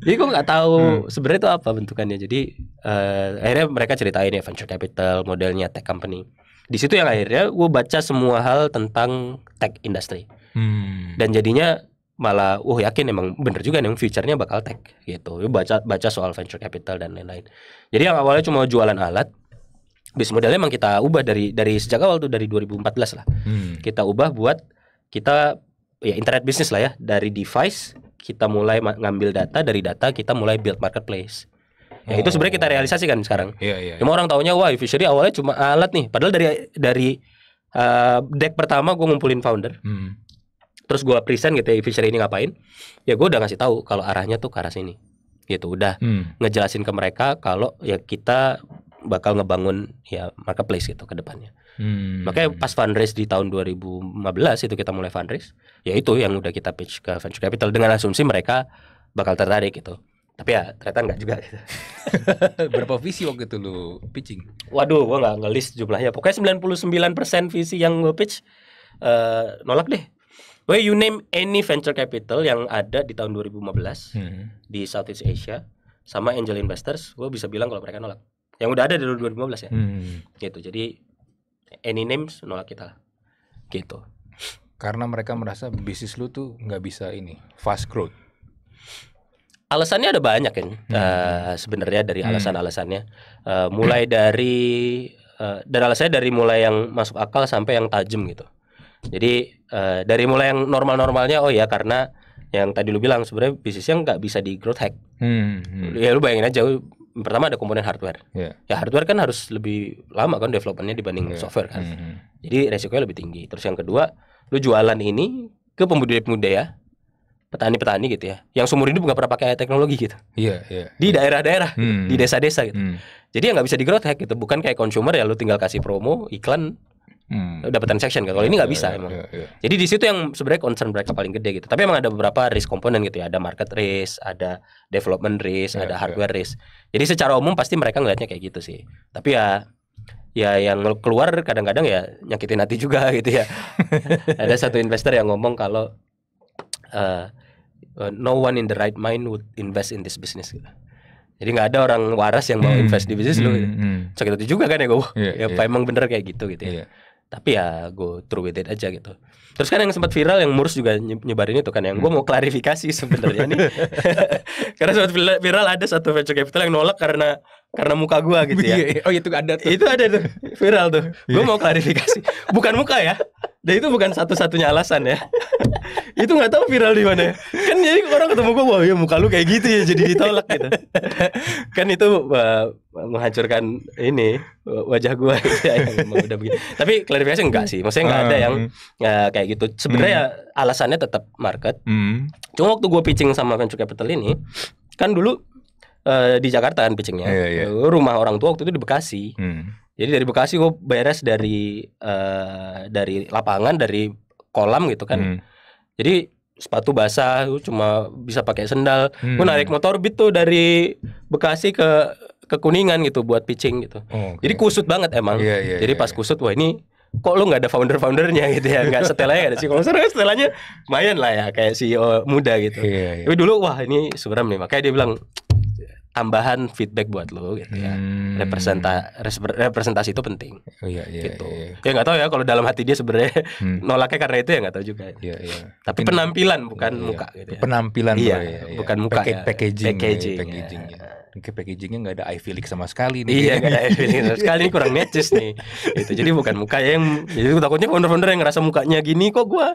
jadi gue nggak tahu hmm. sebenarnya itu apa bentukannya jadi uh, akhirnya mereka ceritain ya venture capital modelnya tech company di situ yang akhirnya gue baca semua hal tentang tech industry hmm. dan jadinya malah uh yakin emang bener juga nih future-nya bakal tech gitu. Baca baca soal venture capital dan lain-lain. Jadi yang awalnya cuma jualan alat bisnis modelnya emang kita ubah dari dari sejak awal tuh dari 2014 lah. Hmm. Kita ubah buat kita ya internet bisnis lah ya dari device kita mulai ngambil data dari data kita mulai build marketplace. Ya oh. itu sebenarnya kita oh. realisasikan sekarang. Iya, iya, iya. Cuma yeah. orang taunya wah Fishery awalnya cuma alat nih. Padahal dari dari uh, deck pertama gue ngumpulin founder. Hmm terus gua present gitu ya Fisher ini ngapain ya gue udah ngasih tahu kalau arahnya tuh ke arah sini gitu udah hmm. ngejelasin ke mereka kalau ya kita bakal ngebangun ya marketplace gitu ke depannya. Hmm. Makanya pas fundraise di tahun 2015 itu kita mulai fundraise, ya itu yang udah kita pitch ke venture capital dengan asumsi mereka bakal tertarik gitu. Tapi ya ternyata enggak juga gitu. <laughs> Berapa visi waktu itu lu pitching? Waduh, gua nggak ngelis jumlahnya. Pokoknya 99% visi yang gue pitch uh, nolak deh Well, you name any venture capital yang ada di tahun 2015 hmm. di Southeast Asia sama angel investors, gue bisa bilang kalau mereka nolak. Yang udah ada dari 2015 ya. Hmm. Gitu. Jadi any names nolak kita lah. Gitu. Karena mereka merasa bisnis lu tuh nggak bisa ini fast growth. Alasannya ada banyak kan hmm. uh, sebenarnya dari hmm. alasan-alasannya. Uh, mulai dari uh, dan alasannya dari mulai yang masuk akal sampai yang tajam gitu. Jadi uh, dari mulai yang normal-normalnya oh ya karena yang tadi lu bilang sebenarnya bisnisnya nggak bisa di growth hack. Hmm, hmm. Ya lu bayangin aja pertama ada komponen hardware. Yeah. Ya hardware kan harus lebih lama kan developmentnya dibanding yeah. software kan. Mm -hmm. Jadi resikonya lebih tinggi. Terus yang kedua, lu jualan ini ke pembudidaya pemuda ya, petani-petani gitu ya, yang seumur hidup nggak pernah pakai teknologi gitu. Iya, yeah, iya. Yeah, di daerah-daerah, yeah. Gitu, -hmm. di desa-desa gitu. -hmm. Jadi ya nggak bisa di growth hack gitu. Bukan kayak consumer ya lu tinggal kasih promo, iklan, hmm. dapat transaction kan. Kalau ini nggak iya, bisa yeah, emang. Yeah, yeah. Jadi di situ yang sebenarnya concern mereka paling gede gitu. Tapi emang ada beberapa risk komponen gitu ya. Ada market risk, ada development risk, yeah, ada iya. hardware yeah. risk. Jadi secara umum pasti mereka ngelihatnya kayak gitu sih. Tapi ya ya yang keluar kadang-kadang ya nyakitin hati juga <laughs> gitu ya. <laughs> ada satu investor yang ngomong kalau uh, no one in the right mind would invest in this business gitu. Jadi nggak ada orang waras yang mau hmm. invest hmm, di bisnis hmm, lu. Gitu. Hmm. Sakit hati juga kan ya gue. Yeah, ya yeah. emang bener kayak gitu gitu ya. Iya tapi ya gue true with it aja gitu terus kan yang sempat viral yang murus juga nyebarin itu kan yang gue hmm. mau klarifikasi <laughs> sebenarnya nih <laughs> karena sempat viral ada satu venture capital yang nolak karena karena muka gue gitu ya iya, iya. oh itu ada tuh itu ada tuh viral tuh gue iya. mau klarifikasi bukan muka ya dan itu bukan satu-satunya alasan ya itu nggak tahu viral di mana kan jadi orang ketemu gue wah ya muka lu kayak gitu ya jadi ditolak gitu kan itu uh, menghancurkan ini wajah gua <laughs> yang ya, ya, udah begini tapi klarifikasi enggak sih maksudnya enggak ada yang uh, kayak gitu sebenarnya hmm. alasannya tetap market hmm. cuma waktu gua pitching sama venture capital ini kan dulu uh, di Jakarta kan pitchingnya yeah, yeah. rumah orang tua waktu itu di Bekasi hmm. Jadi dari Bekasi gue beres dari uh, dari lapangan dari kolam gitu kan. Hmm jadi sepatu basah cuma bisa pakai sendal hmm. gue narik motor bit tuh dari Bekasi ke ke Kuningan gitu buat pitching gitu oh, okay. jadi kusut banget emang yeah, yeah, jadi yeah, pas yeah. kusut wah ini kok lu nggak ada founder-foundernya gitu ya nggak setelahnya ada sih kalau sekarang setelahnya lumayan lah ya kayak CEO muda gitu yeah, yeah. tapi dulu wah ini suram nih makanya dia bilang tambahan feedback buat lo gitu ya. Hmm. Representa representasi itu penting. Oh, iya, iya, gitu. Iya, iya. Ya nggak tahu ya kalau dalam hati dia sebenarnya hmm. <laughs> nolaknya karena itu ya nggak tahu juga. Ya. Iya, iya. Tapi penampilan bukan iya, iya. muka gitu ya. Penampilan iya, iya, iya. bukan muka Pack ya. packaging. Iya, packaging. Ya, packaging ya. ya. Mungkin packagingnya nggak ada eye feeling sama sekali nih. Iya nggak ada eye feeling sama <laughs> sekali ini kurang matches nih. Itu jadi bukan muka yang jadi takutnya founder-founder yang ngerasa mukanya gini kok gue,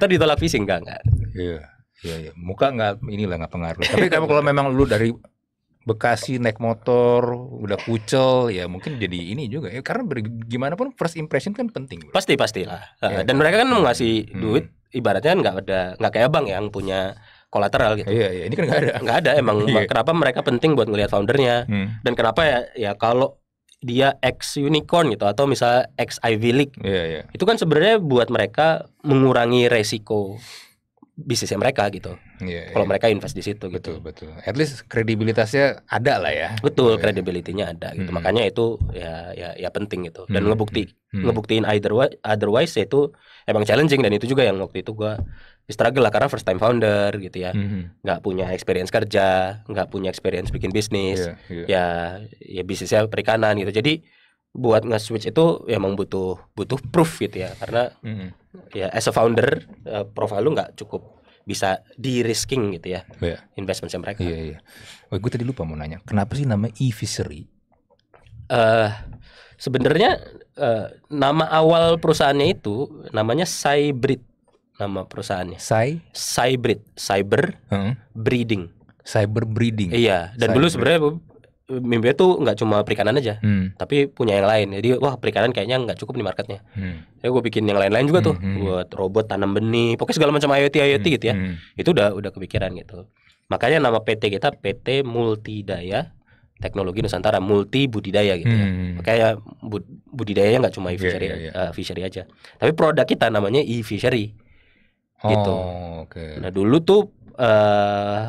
ntar ditolak fishing enggak enggak. Iya. Iya, iya. muka nggak inilah nggak pengaruh. Tapi kalau memang lu dari Bekasi naik motor udah kucel ya mungkin jadi ini juga ya karena gimana pun first impression kan penting bro. pasti lah ya, kan? dan kan? mereka kan mau ngasih hmm. duit ibaratnya kan nggak ada nggak kayak abang yang punya kolateral gitu iya iya ini kan nggak ada nggak ada emang <laughs> iya. kenapa mereka penting buat ngelihat foundernya hmm. dan kenapa ya ya kalau dia ex unicorn gitu atau misalnya ex Ivy League. Yeah, yeah. Itu kan sebenarnya buat mereka mengurangi resiko bisnisnya mereka gitu. Yeah, iya. Kalau mereka invest di situ gitu. Betul, At least kredibilitasnya ada lah ya. Betul, kredibilitasnya iya. kredibilitinya ada gitu. -hmm. Makanya itu ya ya ya penting gitu. Dan -hmm. ngebukti -hmm. hmm. ngebuktiin either otherwise ya itu emang challenging dan itu juga yang waktu itu gua struggle lah karena first time founder gitu ya. Hmm, hmm. nggak -hmm. punya experience kerja, nggak punya experience bikin bisnis. Yeah, yeah. Ya ya bisnisnya perikanan gitu. Jadi buat nge-switch itu ya emang butuh butuh proof gitu ya karena mm. ya as a founder uh, eh, profile lu nggak cukup bisa di risking gitu ya oh, iya. yeah. investmentnya mereka. Iya yeah, iya. Yeah. Oh, gue tadi lupa mau nanya, kenapa sih nama e-fishery? Uh, sebenarnya uh, nama awal perusahaannya itu namanya Cybrid nama perusahaannya. Cy Cybrid, cyber hmm. breeding. Cyber breeding. Iya, dan cyber. dulu sebenarnya Mimpi itu nggak cuma perikanan aja, hmm. tapi punya yang lain. Jadi wah perikanan kayaknya nggak cukup di marketnya. Hmm. Ya gue bikin yang lain-lain juga hmm, tuh, hmm. buat robot tanam benih, pokoknya segala macam IoT IoT hmm. gitu ya. Hmm. Itu udah udah kepikiran gitu. Makanya nama PT kita PT Multidaya Teknologi Nusantara Multi Budidaya gitu ya. Hmm. Makanya bud budidayanya nggak cuma iya, e-fishery yeah, yeah, yeah. uh, fishery aja, tapi produk kita namanya e-fishery. Gitu. Oh, gitu. Okay. Nah dulu tuh uh,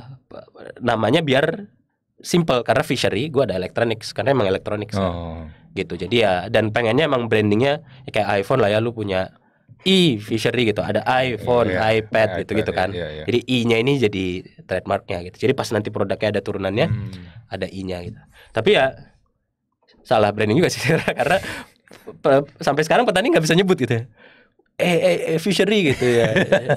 namanya biar simple karena fishery gue ada elektronik, karena emang elektronik kan. oh. Kan. gitu jadi ya dan pengennya emang brandingnya kayak iPhone lah ya lu punya i fishery gitu ada iPhone yeah, yeah. iPad gitu gitu kan yeah, yeah. jadi i-nya ini jadi trademarknya gitu jadi pas nanti produknya ada turunannya hmm. ada i-nya gitu tapi ya salah branding juga sih <laughs> karena sampai sekarang petani nggak bisa nyebut gitu ya eh, eh, eh fishery gitu ya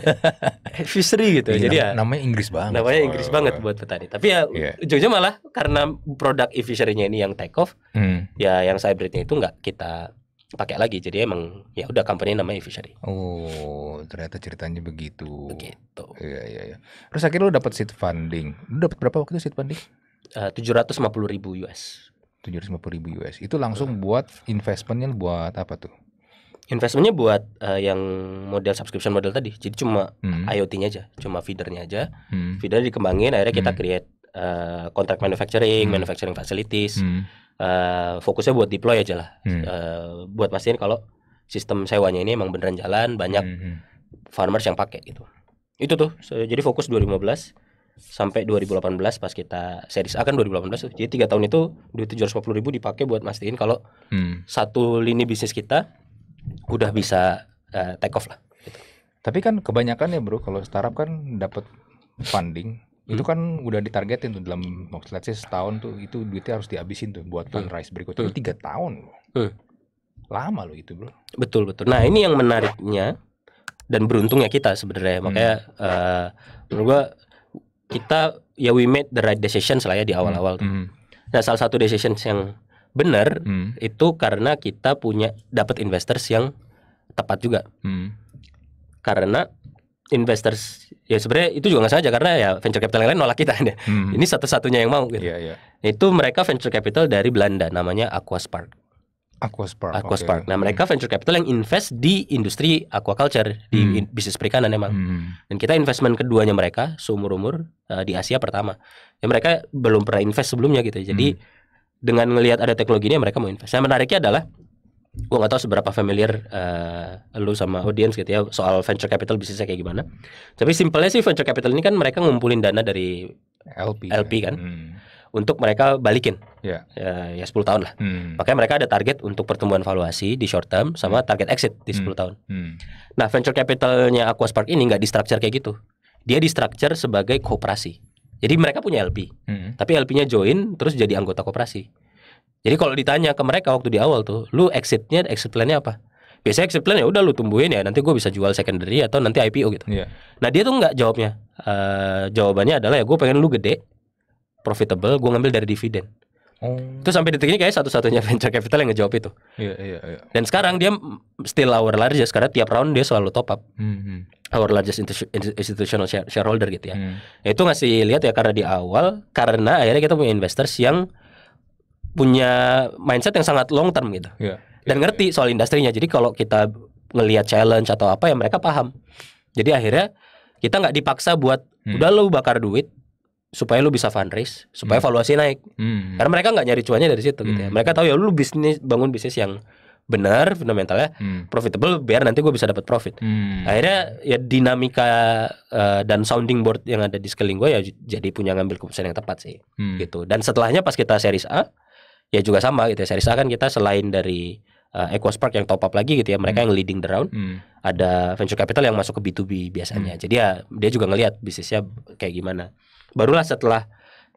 <laughs> eh, fishery gitu Jadi, iya, jadi ya namanya Inggris banget namanya Inggris banget buat petani tapi ya yeah. ujungnya malah karena produk e fisherynya ini yang take off hmm. ya yang hybridnya itu nggak kita pakai lagi jadi emang ya udah company namanya e-fishery oh ternyata ceritanya begitu begitu iya iya iya terus akhirnya lu dapat seed funding lu dapat berapa waktu itu seed funding eh, tujuh ratus lima puluh ribu US tujuh ratus lima puluh ribu US itu langsung buat investmentnya buat apa tuh investmentnya buat uh, yang model subscription model tadi. Jadi cuma hmm. IoT-nya aja, cuma feedernya aja. Hmm. Feeder dikembangin, akhirnya kita hmm. create uh, contract manufacturing, hmm. manufacturing facilities. Hmm. Uh, fokusnya buat deploy aja lah. Hmm. Uh, buat pastiin kalau sistem sewanya ini emang beneran jalan, banyak hmm. hmm. farmers yang pakai gitu. Itu tuh. So, jadi fokus 2015 sampai 2018 pas kita series A kan 2018 Jadi tiga tahun itu duit 750 ribu dipakai buat mastiin kalau hmm. satu lini bisnis kita udah bisa uh, take off lah. Gitu. Tapi kan kebanyakan ya bro, kalau startup kan dapat funding hmm. itu kan udah ditargetin tuh dalam maksudnya setahun tuh itu duitnya harus dihabisin tuh buat fundraise hmm. berikutnya hmm. tiga tahun loh. Hmm. Lama loh itu bro. Betul betul. Nah ini yang menariknya dan beruntungnya kita sebenarnya hmm. makanya uh, menurut gua kita ya we made the right decision lah ya di awal-awal. Hmm. Nah salah satu decision yang benar hmm. itu karena kita punya dapat investors yang tepat juga hmm. karena investors ya sebenarnya itu juga nggak sengaja karena ya venture capital yang lain nolak kita Hmm. <laughs> Ini satu-satunya yang mau gitu. Yeah, yeah. Itu mereka venture capital dari Belanda namanya Aquaspark. Aquaspark. Aquaspark. Okay. Nah, mereka hmm. venture capital yang invest di industri aquaculture di hmm. in, bisnis perikanan emang. Hmm. Dan kita investment keduanya mereka seumur-umur uh, di Asia pertama. Ya mereka belum pernah invest sebelumnya gitu. Jadi hmm dengan ngelihat ada teknologi ini mereka mau invest. Saya menariknya adalah gue nggak tahu seberapa familiar uh, lu sama audience gitu ya soal venture capital bisnisnya kayak gimana. Tapi simpelnya sih venture capital ini kan mereka ngumpulin dana dari LP, kan? LP kan. Hmm. Untuk mereka balikin, yeah. ya, eh, ya 10 tahun lah. Hmm. Makanya mereka ada target untuk pertumbuhan valuasi di short term sama hmm. target exit di 10 hmm. tahun. Hmm. Nah venture capitalnya Aquaspark ini nggak di structure kayak gitu. Dia di structure sebagai kooperasi. Jadi mereka punya LP, hmm. tapi LP-nya join terus jadi anggota koperasi. Jadi kalau ditanya ke mereka waktu di awal tuh, lu exitnya, exit plan-nya apa? Biasanya exit plan ya udah lu tumbuhin ya, nanti gue bisa jual secondary atau nanti IPO gitu. Yeah. Nah dia tuh nggak jawabnya. Uh, jawabannya adalah ya gue pengen lu gede, profitable, gue ngambil dari dividen. Oh. Itu sampai detik ini kayak satu-satunya <laughs> venture capital yang ngejawab itu. yeah, yeah, Yeah. Dan sekarang dia still our largest karena tiap round dia selalu top up. Mm -hmm. hmm our largest institutional shareholder gitu ya. Hmm. Ya, itu ngasih lihat ya karena di awal karena akhirnya kita punya investors yang punya mindset yang sangat long term gitu. Yeah. Dan ya, ngerti ya. soal industrinya. Jadi kalau kita ngelihat challenge atau apa ya mereka paham. Jadi akhirnya kita nggak dipaksa buat hmm. udah lu bakar duit supaya lu bisa fundraise, supaya hmm. valuasi naik. Hmm. Karena mereka nggak nyari cuannya dari situ hmm. gitu ya. Hmm. Mereka tahu ya lu bisnis bangun bisnis yang benar fundamentalnya hmm. profitable biar nanti gue bisa dapat profit hmm. akhirnya ya dinamika uh, dan sounding board yang ada di sekeliling gue ya jadi punya ngambil keputusan yang tepat sih hmm. gitu dan setelahnya pas kita series A ya juga sama gitu ya series A kan kita selain dari uh, eh, Equospark yang top up lagi gitu ya mereka hmm. yang leading the round hmm. ada venture capital yang masuk ke B2B biasanya hmm. jadi ya dia juga ngelihat bisnisnya kayak gimana barulah setelah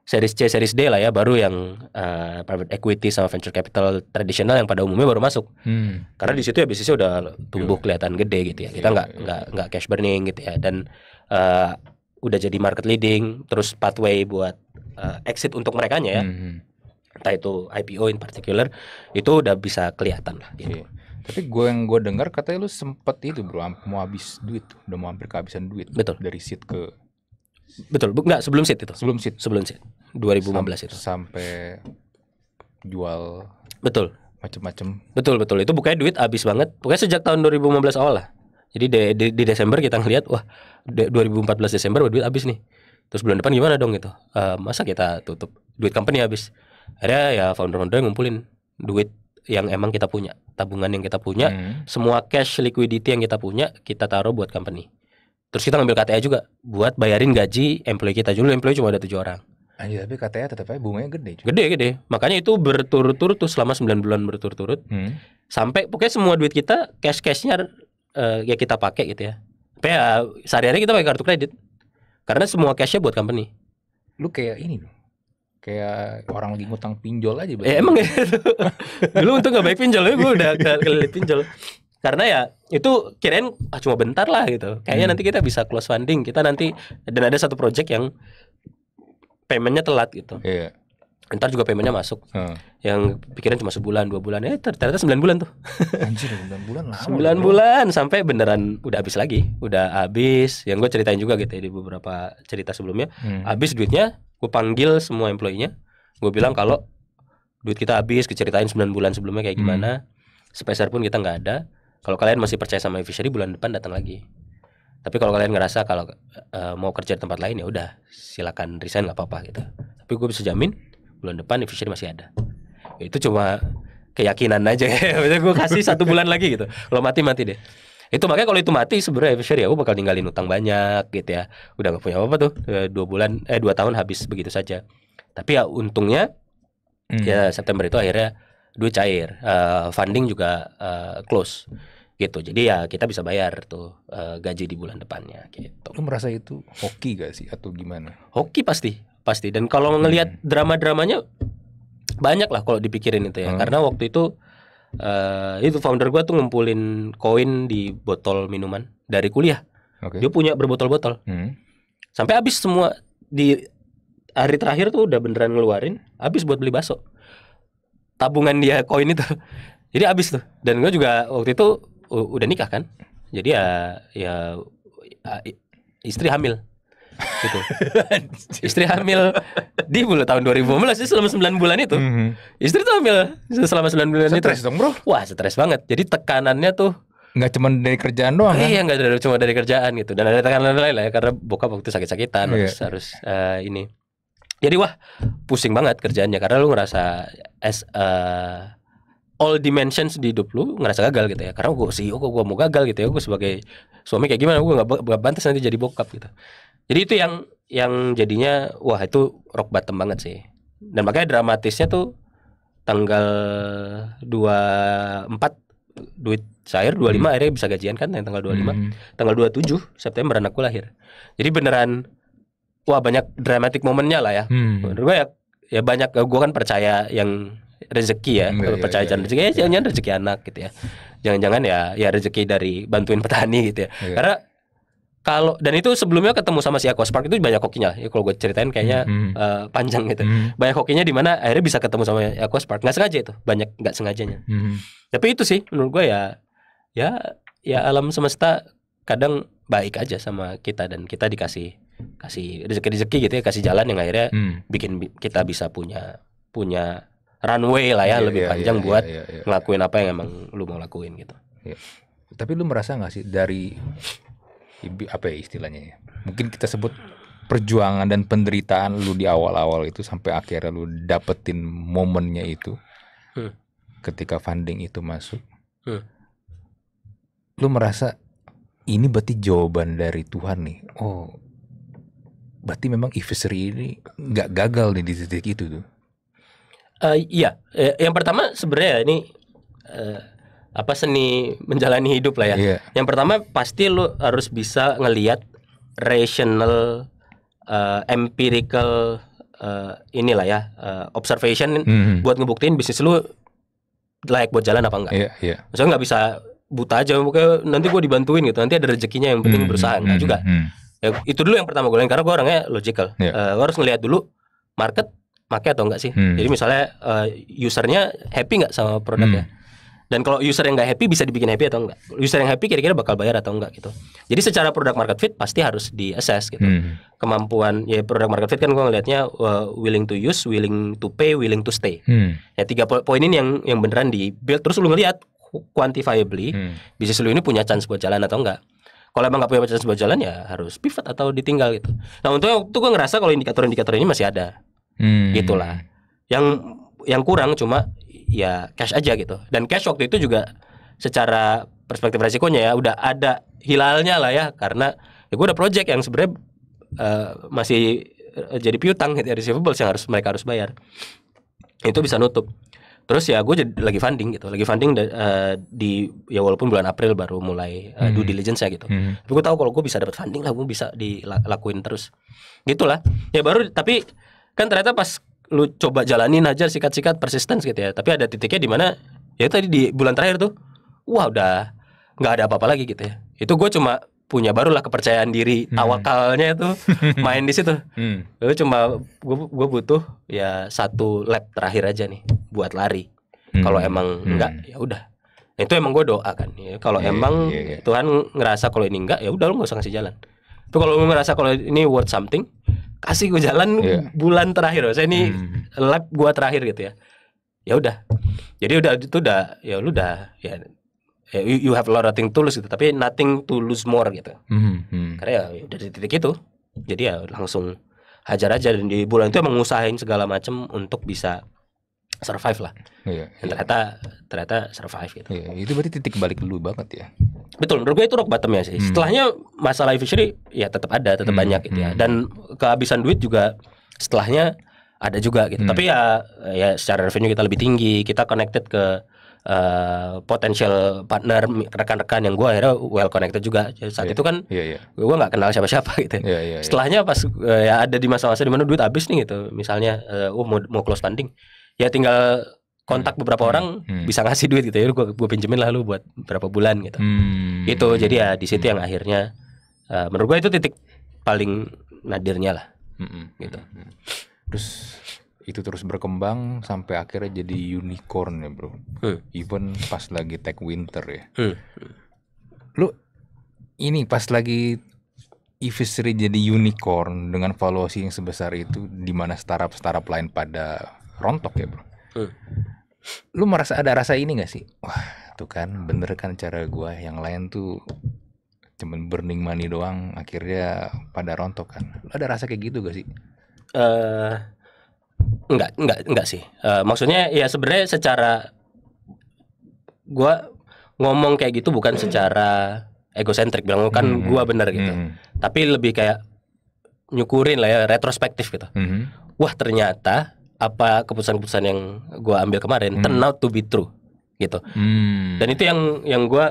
series C, series D lah ya, baru yang uh, private equity sama venture capital tradisional yang pada umumnya baru masuk. Hmm. Karena di situ ya bisnisnya udah tumbuh iya. kelihatan gede gitu ya. Kita iya, nggak yeah, nggak nggak cash burning gitu ya dan uh, udah jadi market leading, terus pathway buat uh, exit untuk mereka ya. Hmm, hmm. Entah itu IPO in particular itu udah bisa kelihatan lah gitu. Yeah. Tapi gue yang gue dengar katanya lu sempet itu bro mau habis duit, udah mau hampir kehabisan duit. Betul. Dari seat ke Betul, bu, enggak sebelum seat itu. Sebelum seat. Sebelum seat. 2015 itu. Sampai jual betul macem-macem Betul betul itu bukannya duit habis banget. Pokoknya sejak tahun 2015 awal lah. Jadi di, di, di Desember kita ngeliat, wah 2014 Desember duit habis nih. Terus bulan depan gimana dong gitu. Uh, masa kita tutup duit company habis. Akhirnya ya founder-founder ngumpulin duit yang emang kita punya, tabungan yang kita punya, hmm. semua cash liquidity yang kita punya kita taruh buat company. Terus kita ngambil KTA juga buat bayarin gaji employee kita. Dulu employee cuma ada tujuh orang Anjir, tapi katanya tetap aja bunganya gede. Gede, gede. Makanya itu berturut-turut tuh selama 9 bulan berturut-turut. Hmm. Sampai pokoknya semua duit kita cash-cashnya uh, ya kita pakai gitu ya. Tapi ya, eh, sehari-hari kita pakai kartu kredit. Karena semua cashnya buat company. Lu kayak ini loh kayak orang lagi ngutang pinjol aja. Ya, emang gitu. <laughs> Dulu untuk gak baik pinjol, ya gue udah kelilit pinjol. Karena ya itu kirain ah, cuma bentar lah gitu. Kayaknya hmm. nanti kita bisa close funding. Kita nanti dan ada satu project yang paymentnya telat gitu yeah. ntar juga paymentnya masuk hmm. yang pikiran cuma sebulan dua bulan eh ternyata sembilan bulan tuh <laughs> anjir sembilan bulan lama sembilan bulan sampai beneran udah habis lagi udah habis yang gue ceritain juga gitu ya di beberapa cerita sebelumnya hmm. habis duitnya gue panggil semua employee-nya gue bilang kalau duit kita habis keceritain sembilan bulan sebelumnya kayak hmm. gimana hmm. spacer pun kita nggak ada kalau kalian masih percaya sama fishery bulan depan datang lagi tapi kalau kalian ngerasa kalau uh, mau kerja di tempat lain ya udah silakan resign nggak apa-apa gitu tapi gue bisa jamin bulan depan efisien masih ada itu cuma keyakinan aja <laughs> ya gue kasih satu bulan lagi gitu kalau mati mati deh itu makanya kalau itu mati sebenarnya efisien ya gue bakal ninggalin utang banyak gitu ya udah gak punya apa-apa tuh eh, dua bulan eh dua tahun habis begitu saja tapi ya untungnya hmm. ya September itu akhirnya duit cair uh, funding juga uh, close gitu jadi ya kita bisa bayar tuh uh, gaji di bulan depannya gitu lu merasa itu hoki gak sih atau gimana hoki pasti pasti dan kalau hmm. ngelihat drama dramanya banyak lah kalau dipikirin itu ya hmm. karena waktu itu uh, itu founder gua tuh ngumpulin koin di botol minuman dari kuliah okay. dia punya berbotol-botol hmm. sampai habis semua di hari terakhir tuh udah beneran ngeluarin habis buat beli bakso tabungan dia koin itu <laughs> jadi habis tuh dan gua juga waktu itu udah nikah kan jadi ya ya istri hamil gitu. <laughs> istri hamil di bulan tahun 2015 jadi selama sembilan bulan itu. Mhm. Istri tuh hamil selama sembilan bulan itu. Stres dong, Bro. Wah, stres banget. Jadi tekanannya tuh nggak cuma dari kerjaan doang Iya, kan? nggak kan? cuma dari kerjaan gitu. Dan ada tekanan lain lah ya karena bokap waktu sakit-sakitan yeah. harus harus uh, ini. Jadi wah, pusing banget kerjaannya karena lu ngerasa as eh, all dimensions di hidup lu ngerasa gagal gitu ya karena gue CEO kok gue mau gagal gitu ya gue sebagai suami kayak gimana gue nggak gak bantes nanti jadi bokap gitu jadi itu yang yang jadinya wah itu rock bottom banget sih dan makanya dramatisnya tuh tanggal 24 duit cair 25 hmm. akhirnya bisa gajian kan yang tanggal 25 hmm. tanggal 27 September anakku lahir jadi beneran wah banyak dramatik momennya lah ya hmm. menurut gue ya ya banyak gue kan percaya yang rezeki ya iya, Enggak, iya, percaya iya, iya, rezeki iya. Eh, jangan rezeki anak gitu ya jangan-jangan ya ya rezeki dari bantuin <laughs> petani gitu ya iya. karena kalau dan itu sebelumnya ketemu sama si Aquaspark itu banyak kokinya ya kalau gue ceritain kayaknya mm -hmm. uh, panjang gitu mm banyak kokinya di mana akhirnya bisa ketemu sama Aquaspark nggak sengaja itu banyak nggak sengajanya mm tapi itu sih menurut gue ya ya ya alam semesta kadang baik aja sama kita dan kita dikasih kasih rezeki rezeki gitu ya kasih jalan yang akhirnya hmm. bikin kita bisa punya punya runway lah ya yeah, lebih yeah, panjang yeah, buat yeah, yeah, yeah, ngelakuin apa yang emang lu mau lakuin gitu. Yeah. Tapi lu merasa nggak sih dari apa ya istilahnya ya? Mungkin kita sebut perjuangan dan penderitaan lu di awal-awal itu sampai akhirnya lu dapetin momennya itu. Hmm. Ketika funding itu masuk. Hmm. Lu merasa ini berarti jawaban dari Tuhan nih. Oh, berarti memang Ivisri ini nggak gagal nih di titik itu tuh. Eh, iya, eh, yang pertama sebenarnya ini uh, apa seni menjalani hidup lah ya. Yeah. Yang pertama pasti lu harus bisa ngelihat rational, uh, empirical uh, inilah ya uh, observation mm -hmm. buat ngebuktiin bisnis lu layak buat jalan apa enggak. Iya, yeah, iya. Yeah. Maksudnya nggak bisa buta aja, mungkin nanti gue dibantuin gitu, nanti ada rezekinya yang penting mm -hmm. berusaha enggak mm juga. Mm -hmm. ya, itu dulu yang pertama gue lihat karena gue orangnya logical. Yeah. Iya. Uh, gue harus ngelihat dulu market make atau enggak sih. Hmm. Jadi misalnya uh, usernya happy nggak sama produknya. Hmm. Dan kalau user yang nggak happy bisa dibikin happy atau enggak. User yang happy kira-kira bakal bayar atau enggak gitu. Jadi secara produk market fit pasti harus di assess gitu. Hmm. Kemampuan ya produk market fit kan gua ngelihatnya uh, willing to use, willing to pay, willing to stay. Hmm. Ya tiga poin ini yang yang beneran di build terus lu ngelihat quantifiably hmm. bisnis lu ini punya chance buat jalan atau enggak kalau emang gak punya chance buat jalan ya harus pivot atau ditinggal gitu. Nah untungnya waktu gue ngerasa kalau indikator-indikator ini masih ada hmm. gitulah yang yang kurang cuma ya cash aja gitu dan cash waktu itu juga secara perspektif resikonya ya udah ada hilalnya lah ya karena ya gue ada project yang sebenarnya uh, masih eh, jadi piutang gitu ya receivables yang harus mereka harus bayar itu bisa nutup terus ya gue jadi lagi funding gitu lagi funding uh, di ya walaupun bulan April baru mulai uh, hmm. due diligence ya gitu hmm. tapi gue tahu kalau gue bisa dapat funding lah gue bisa dilakuin terus gitulah ya baru tapi kan ternyata pas lu coba jalanin aja sikat-sikat persisten gitu ya tapi ada titiknya di mana ya tadi di bulan terakhir tuh wah udah nggak ada apa-apa lagi gitu ya itu gue cuma punya barulah kepercayaan diri hmm. awakalnya itu <laughs> main di situ hmm. lu cuma gue butuh ya satu lap terakhir aja nih buat lari hmm. kalau emang hmm. enggak ya udah itu emang gue doa kan ya, kalau yeah, emang yeah, yeah. Tuhan ngerasa kalau ini enggak ya udah lu nggak usah ngasih jalan tapi kalau lu ngerasa kalau ini worth something kasih gue jalan yeah. bulan terakhir saya ini hmm. lab gue terakhir gitu ya ya udah jadi udah itu udah ya lu udah ya, ya you, you have a lot of things to lose gitu tapi nothing to lose more gitu hmm. Hmm. karena ya, ya udah di titik itu jadi ya langsung hajar aja dan di bulan itu emang ngusahain segala macem untuk bisa survive lah. Iya, Dan iya. Ternyata ternyata survive gitu. Iya, itu berarti titik balik dulu banget ya. Betul, menurut gue itu rock bottom ya sih. Hmm. Setelahnya masalah fishery ya tetap ada, tetap hmm. banyak gitu ya. Hmm. Dan kehabisan duit juga setelahnya ada juga gitu. Hmm. Tapi ya ya secara revenue kita lebih tinggi, kita connected ke uh, potential partner rekan-rekan yang gua akhirnya well connected juga Jadi saat yeah. itu kan yeah, yeah. gue nggak kenal siapa-siapa gitu yeah, yeah, iya, iya. setelahnya pas uh, ya ada di masa-masa dimana duit habis nih gitu misalnya uh, oh mau, mau close funding ya tinggal kontak hmm. beberapa hmm. orang hmm. bisa ngasih duit gitu ya gue gue pinjemin lah lu buat berapa bulan gitu hmm. itu jadi ya di situ hmm. yang akhirnya uh, menurut gue itu titik paling nadirnya lah hmm. hmm. gitu hmm. terus itu terus berkembang sampai akhirnya jadi unicorn ya bro hmm. even pas lagi tech winter ya hmm. lu ini pas lagi Evisery jadi unicorn dengan valuasi yang sebesar itu di mana startup-startup lain pada rontok ya bro hmm. lu merasa ada rasa ini gak sih wah tuh kan bener kan cara gue yang lain tuh cuman burning money doang akhirnya pada rontok kan lu ada rasa kayak gitu gak sih uh, eh, enggak enggak enggak sih uh, maksudnya ya sebenarnya secara gue ngomong kayak gitu bukan secara egosentrik bilang oh, kan mm gue bener gitu -hmm. tapi lebih kayak nyukurin lah ya retrospektif gitu. -hmm. Wah ternyata apa keputusan-keputusan yang gue ambil kemarin hmm. turn out to be true gitu hmm. dan itu yang yang gue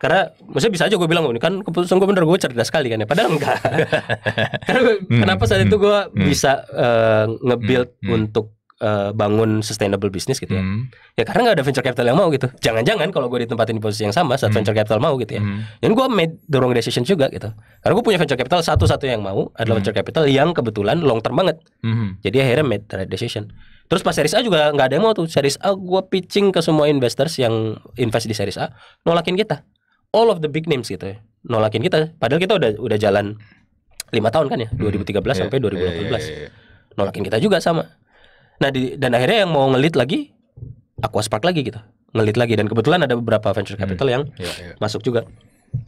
karena maksudnya bisa aja gue bilang ini kan keputusan gue bener gue cerdas sekali kan ya padahal enggak <laughs> karena gue, hmm. kenapa saat hmm. itu gue hmm. bisa uh, ngebuild hmm. hmm. untuk Eh, bangun sustainable business gitu ya. Hmm. Ya karena nggak ada venture capital yang mau gitu. Jangan-jangan kalau gue ditempatin di posisi yang sama saat hmm. venture capital mau gitu ya. Hmm. Dan gue made the wrong decision juga gitu. Karena gue punya venture capital satu-satu yang mau adalah hmm. venture capital yang kebetulan long term banget. Hmm. Jadi akhirnya made the right decision. Terus pas series A juga nggak ada yang mau tuh. Series A gue pitching ke semua investors yang invest di series A nolakin kita. All of the big names gitu ya. Nolakin kita. Padahal kita udah udah jalan lima tahun kan ya, 2013 hmm. yeah, sampai 2018. Yeah, yeah, yeah, yeah. Nolakin kita juga sama. Nah di, dan akhirnya yang mau ngelit lagi aku Aquaspark lagi gitu ngelit lagi dan kebetulan ada beberapa venture hmm. capital hmm, yang yeah, yeah. masuk juga.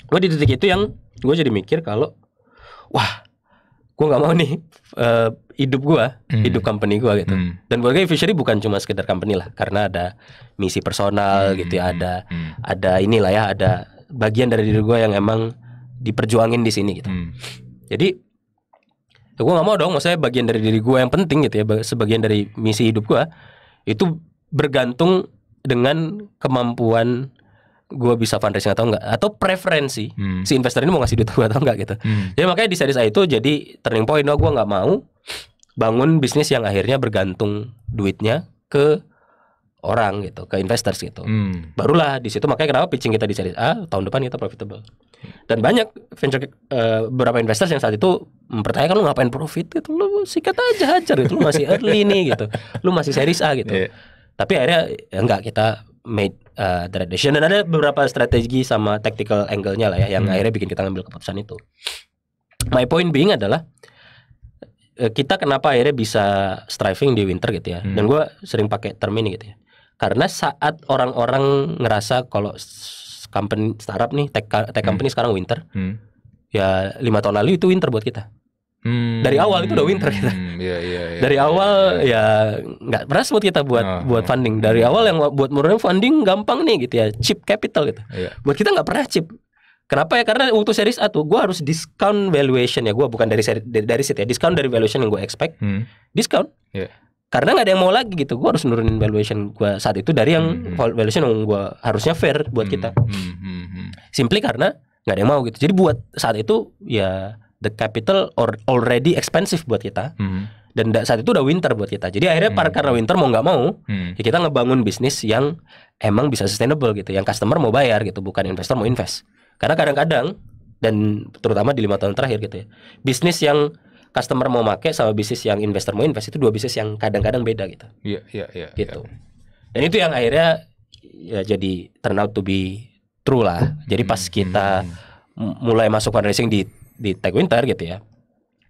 Gue di titik itu yang gue jadi mikir kalau wah gue nggak mau nih uh, hidup gue, hmm. hidup company gue gitu. Hmm. Dan gue kayak Fishery bukan cuma sekedar company lah, karena ada misi personal hmm. gitu ya, ada hmm. ada inilah ya, ada bagian dari diri gue yang emang diperjuangin di sini gitu. Hmm. Jadi ya gue gak mau dong maksudnya bagian dari diri gue yang penting gitu ya sebagian dari misi hidup gue itu bergantung dengan kemampuan gue bisa fundraising atau enggak atau preferensi hmm. si investor ini mau ngasih duit gue atau enggak gitu hmm. jadi makanya di series A itu jadi turning point oh gue nggak mau bangun bisnis yang akhirnya bergantung duitnya ke orang gitu ke investors gitu hmm. barulah di situ makanya kenapa pitching kita di seri A tahun depan kita profitable dan banyak venture uh, beberapa investors yang saat itu mempertanyakan lu ngapain profit itu lu sikat aja hajar itu lu masih early nih gitu lu masih Series A gitu yeah. tapi akhirnya ya enggak kita made uh, the dan ada beberapa strategi sama tactical angle-nya lah ya yang hmm. akhirnya bikin kita ngambil keputusan itu. My point being adalah eh, kita kenapa akhirnya bisa striving di winter gitu ya. Hmm. Dan gue sering pakai term ini gitu ya. Karena saat orang-orang ngerasa kalau company startup nih tech, tech company hmm. sekarang winter, hmm. ya lima tahun lalu itu winter buat kita. Hmm, dari awal hmm, itu udah winter kita. Hmm, yeah, yeah, yeah, dari iya, awal yeah. Iya. ya nggak beras buat kita buat oh, buat ah. funding. Dari hmm. awal yang buat murni funding gampang nih gitu ya, cheap capital gitu. yeah. Buat kita nggak pernah cheap. Kenapa ya? Karena untuk series A tuh gue harus discount valuation ya. Gue bukan dari seri, dari, dari set ya, discount dari valuation yang gue expect. Hmm. Discount. Yeah karena nggak ada yang mau lagi gitu gue harus nurunin valuation gue saat itu dari yang hmm. valuation yang gue harusnya fair buat hmm. kita hmm. Hmm. Hmm. simply karena nggak ada yang mau gitu jadi buat saat itu ya the capital or already expensive buat kita hmm. dan saat itu udah winter buat kita jadi akhirnya hmm. karena winter mau nggak mau hmm. ya kita ngebangun bisnis yang emang bisa sustainable gitu yang customer mau bayar gitu bukan investor mau invest karena kadang-kadang dan terutama di lima tahun terakhir gitu ya bisnis yang customer mau make sama bisnis yang investor mau invest itu dua bisnis yang kadang-kadang beda gitu. Iya, iya, iya. Yeah, gitu. Dan itu yang akhirnya ya jadi turn out to be true lah. Jadi pas hmm. kita hmm. mulai masuk fundraising di di Tech Winter gitu ya.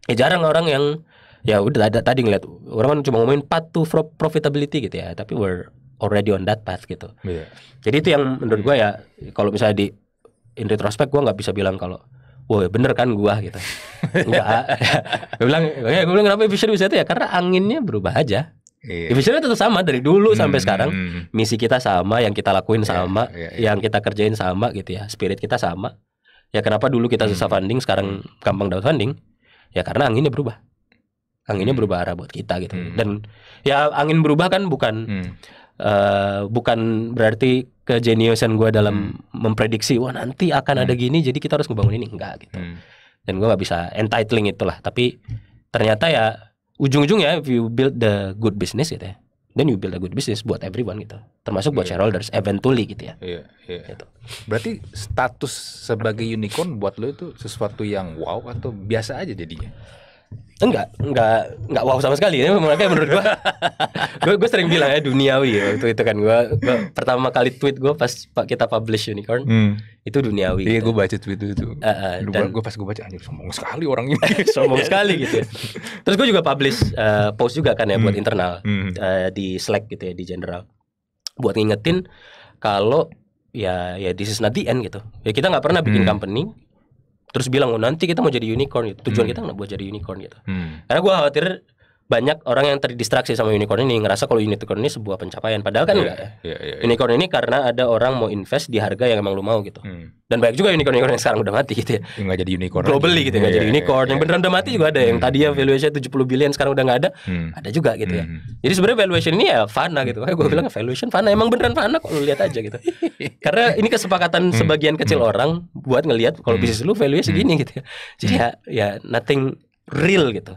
Ya jarang orang yang ya udah ada tadi ngeliat orang kan cuma ngomongin path to profitability gitu ya, tapi we're already on that path gitu. Yeah. Jadi itu yang menurut gue ya kalau misalnya di in retrospect gue nggak bisa bilang kalau wah bener kan gua gitu enggak <laughs> gue bilang ya gue bilang kenapa episode bisa itu ya karena anginnya berubah aja Iya. Efisiennya tetap sama dari dulu hmm, sampai hmm, sekarang. Hmm. Misi kita sama, yang kita lakuin iya, sama, yeah, yeah, yeah. yang kita kerjain sama gitu ya. Spirit kita sama. Ya kenapa dulu kita hmm. susah funding, sekarang gampang dapat funding? Ya karena anginnya berubah. Anginnya hmm. berubah arah buat kita gitu. Hmm. Dan ya angin berubah kan bukan hmm uh, bukan berarti kejeniusan gue dalam hmm. memprediksi wah nanti akan hmm. ada gini jadi kita harus ngebangun ini enggak gitu hmm. dan gue nggak bisa entitling itulah tapi ternyata ya ujung-ujungnya if you build the good business gitu ya then you build a good business buat everyone gitu termasuk buat yeah. shareholders eventually gitu ya yeah, yeah. Gitu. berarti status sebagai unicorn buat lo itu sesuatu yang wow atau biasa aja jadinya enggak enggak enggak wow sama sekali ini mereka menurut gua <laughs> gua, gua sering bilang ya duniawi ya, waktu itu kan gua, gua pertama kali tweet gua pas kita publish unicorn hmm. itu duniawi iya gitu. gua baca tweet itu uh, uh, dan gua pas gua baca anjir sombong sekali orang ini <laughs> sombong sekali gitu ya. <laughs> terus gua juga publish uh, post juga kan ya hmm. buat internal hmm. uh, di slack gitu ya di general buat ngingetin kalau ya ya this is not the end gitu ya kita nggak pernah bikin hmm. company terus bilang oh nanti kita mau jadi unicorn gitu tujuan hmm. kita nggak buat jadi unicorn gitu hmm. karena gue khawatir banyak orang yang terdistraksi sama unicorn ini ngerasa kalau unicorn ini sebuah pencapaian padahal kan yeah, enggak ya. Yeah, yeah, yeah. Unicorn ini karena ada orang mau invest di harga yang emang lu mau gitu. Hmm. Dan banyak juga unicorn unicorn yang sekarang udah mati gitu ya. Yang jadi unicorn. Globally aja. gitu yeah, yeah, jadi iya, unicorn. Yeah, yeah. Yang iya. beneran udah mati juga ada yang hmm. tadinya valuation 70 billion sekarang udah nggak ada. Hmm. Ada juga gitu ya. hmm. ya. Jadi sebenarnya valuation ini ya fana gitu. Kayak gue hmm. bilang valuation fana emang beneran fana kalau lihat aja gitu. <laughs> karena ini kesepakatan hmm. sebagian kecil hmm. orang buat ngelihat kalau hmm. bisnis lu value segini hmm. gitu ya. Jadi ya ya nothing real gitu.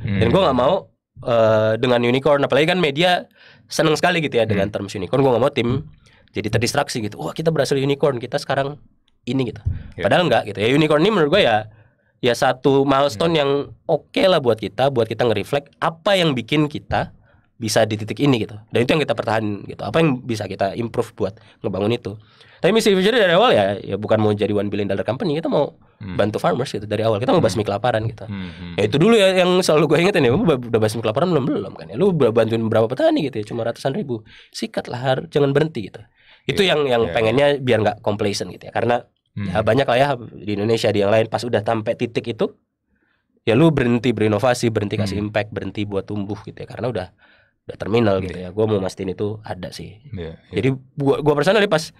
Dan hmm. gue gak mau uh, dengan unicorn apalagi kan media seneng sekali gitu ya hmm. dengan term unicorn gue gak mau tim jadi terdistraksi gitu wah kita berhasil unicorn kita sekarang ini gitu yeah. padahal enggak gitu ya unicorn ini menurut gue ya ya satu milestone hmm. yang oke okay lah buat kita buat kita nge apa yang bikin kita bisa di titik ini gitu dan itu yang kita pertahan gitu apa yang bisa kita improve buat ngebangun itu tapi misi future dari awal ya ya bukan mau jadi one billion dollar company kita mau hmm. bantu farmers gitu dari awal kita mau basmi hmm. kelaparan gitu hmm. hmm ya itu hmm. dulu ya yang selalu gue ingetin ya udah basmi kelaparan belum belum kan ya lu bantuin berapa petani gitu ya cuma ratusan ribu sikat lah jangan berhenti gitu itu iya, yang yang yeah. pengennya biar nggak complacent gitu ya karena hmm. ya banyak lah ya di Indonesia di yang lain pas udah sampai titik itu ya lu berhenti berinovasi berhenti kasih hmm. impact berhenti buat tumbuh gitu ya karena udah udah terminal gitu iya. ya. Gue mau ah. mastiin itu ada sih. Yeah, yeah. Jadi gua gua personally pas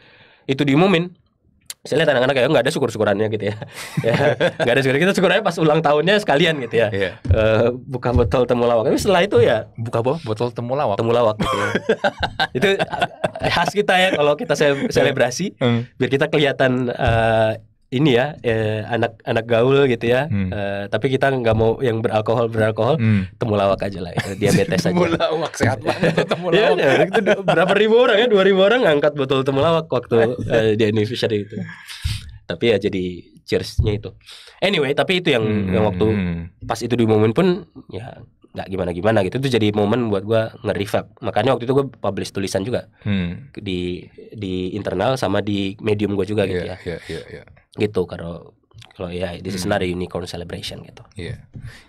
itu diumumin saya lihat anak-anak kayak oh, nggak ada syukur-syukurannya gitu ya, <laughs> ya nggak ada syukur kita syukurannya pas ulang tahunnya sekalian gitu ya yeah. Iya. uh, buka botol temulawak tapi setelah itu ya buka apa botol temulawak temulawak gitu ya. <laughs> itu khas kita ya kalau kita selebrasi mm. biar kita kelihatan uh, ini ya anak-anak eh, gaul gitu ya. Hmm. Eh, tapi kita nggak mau yang beralkohol beralkohol, hmm. temulawak aja lah, ya, diabetes aja. temulawak sehat banget <laughs> temulawak. Iya, ya, ya, itu berapa ribu orang ya, dua ribu orang angkat botol temulawak waktu eh, di Indonesia itu. tapi ya jadi cheersnya itu. Anyway, tapi itu yang hmm. yang waktu hmm, hmm. pas itu di momen pun ya nggak gimana-gimana gitu itu jadi momen buat gue nge-revamp makanya waktu itu gue publish tulisan juga hmm. di di internal sama di medium gue juga gitu yeah, ya yeah, yeah, yeah. gitu kalau kalau ya di hmm. unicorn celebration gitu iya yeah.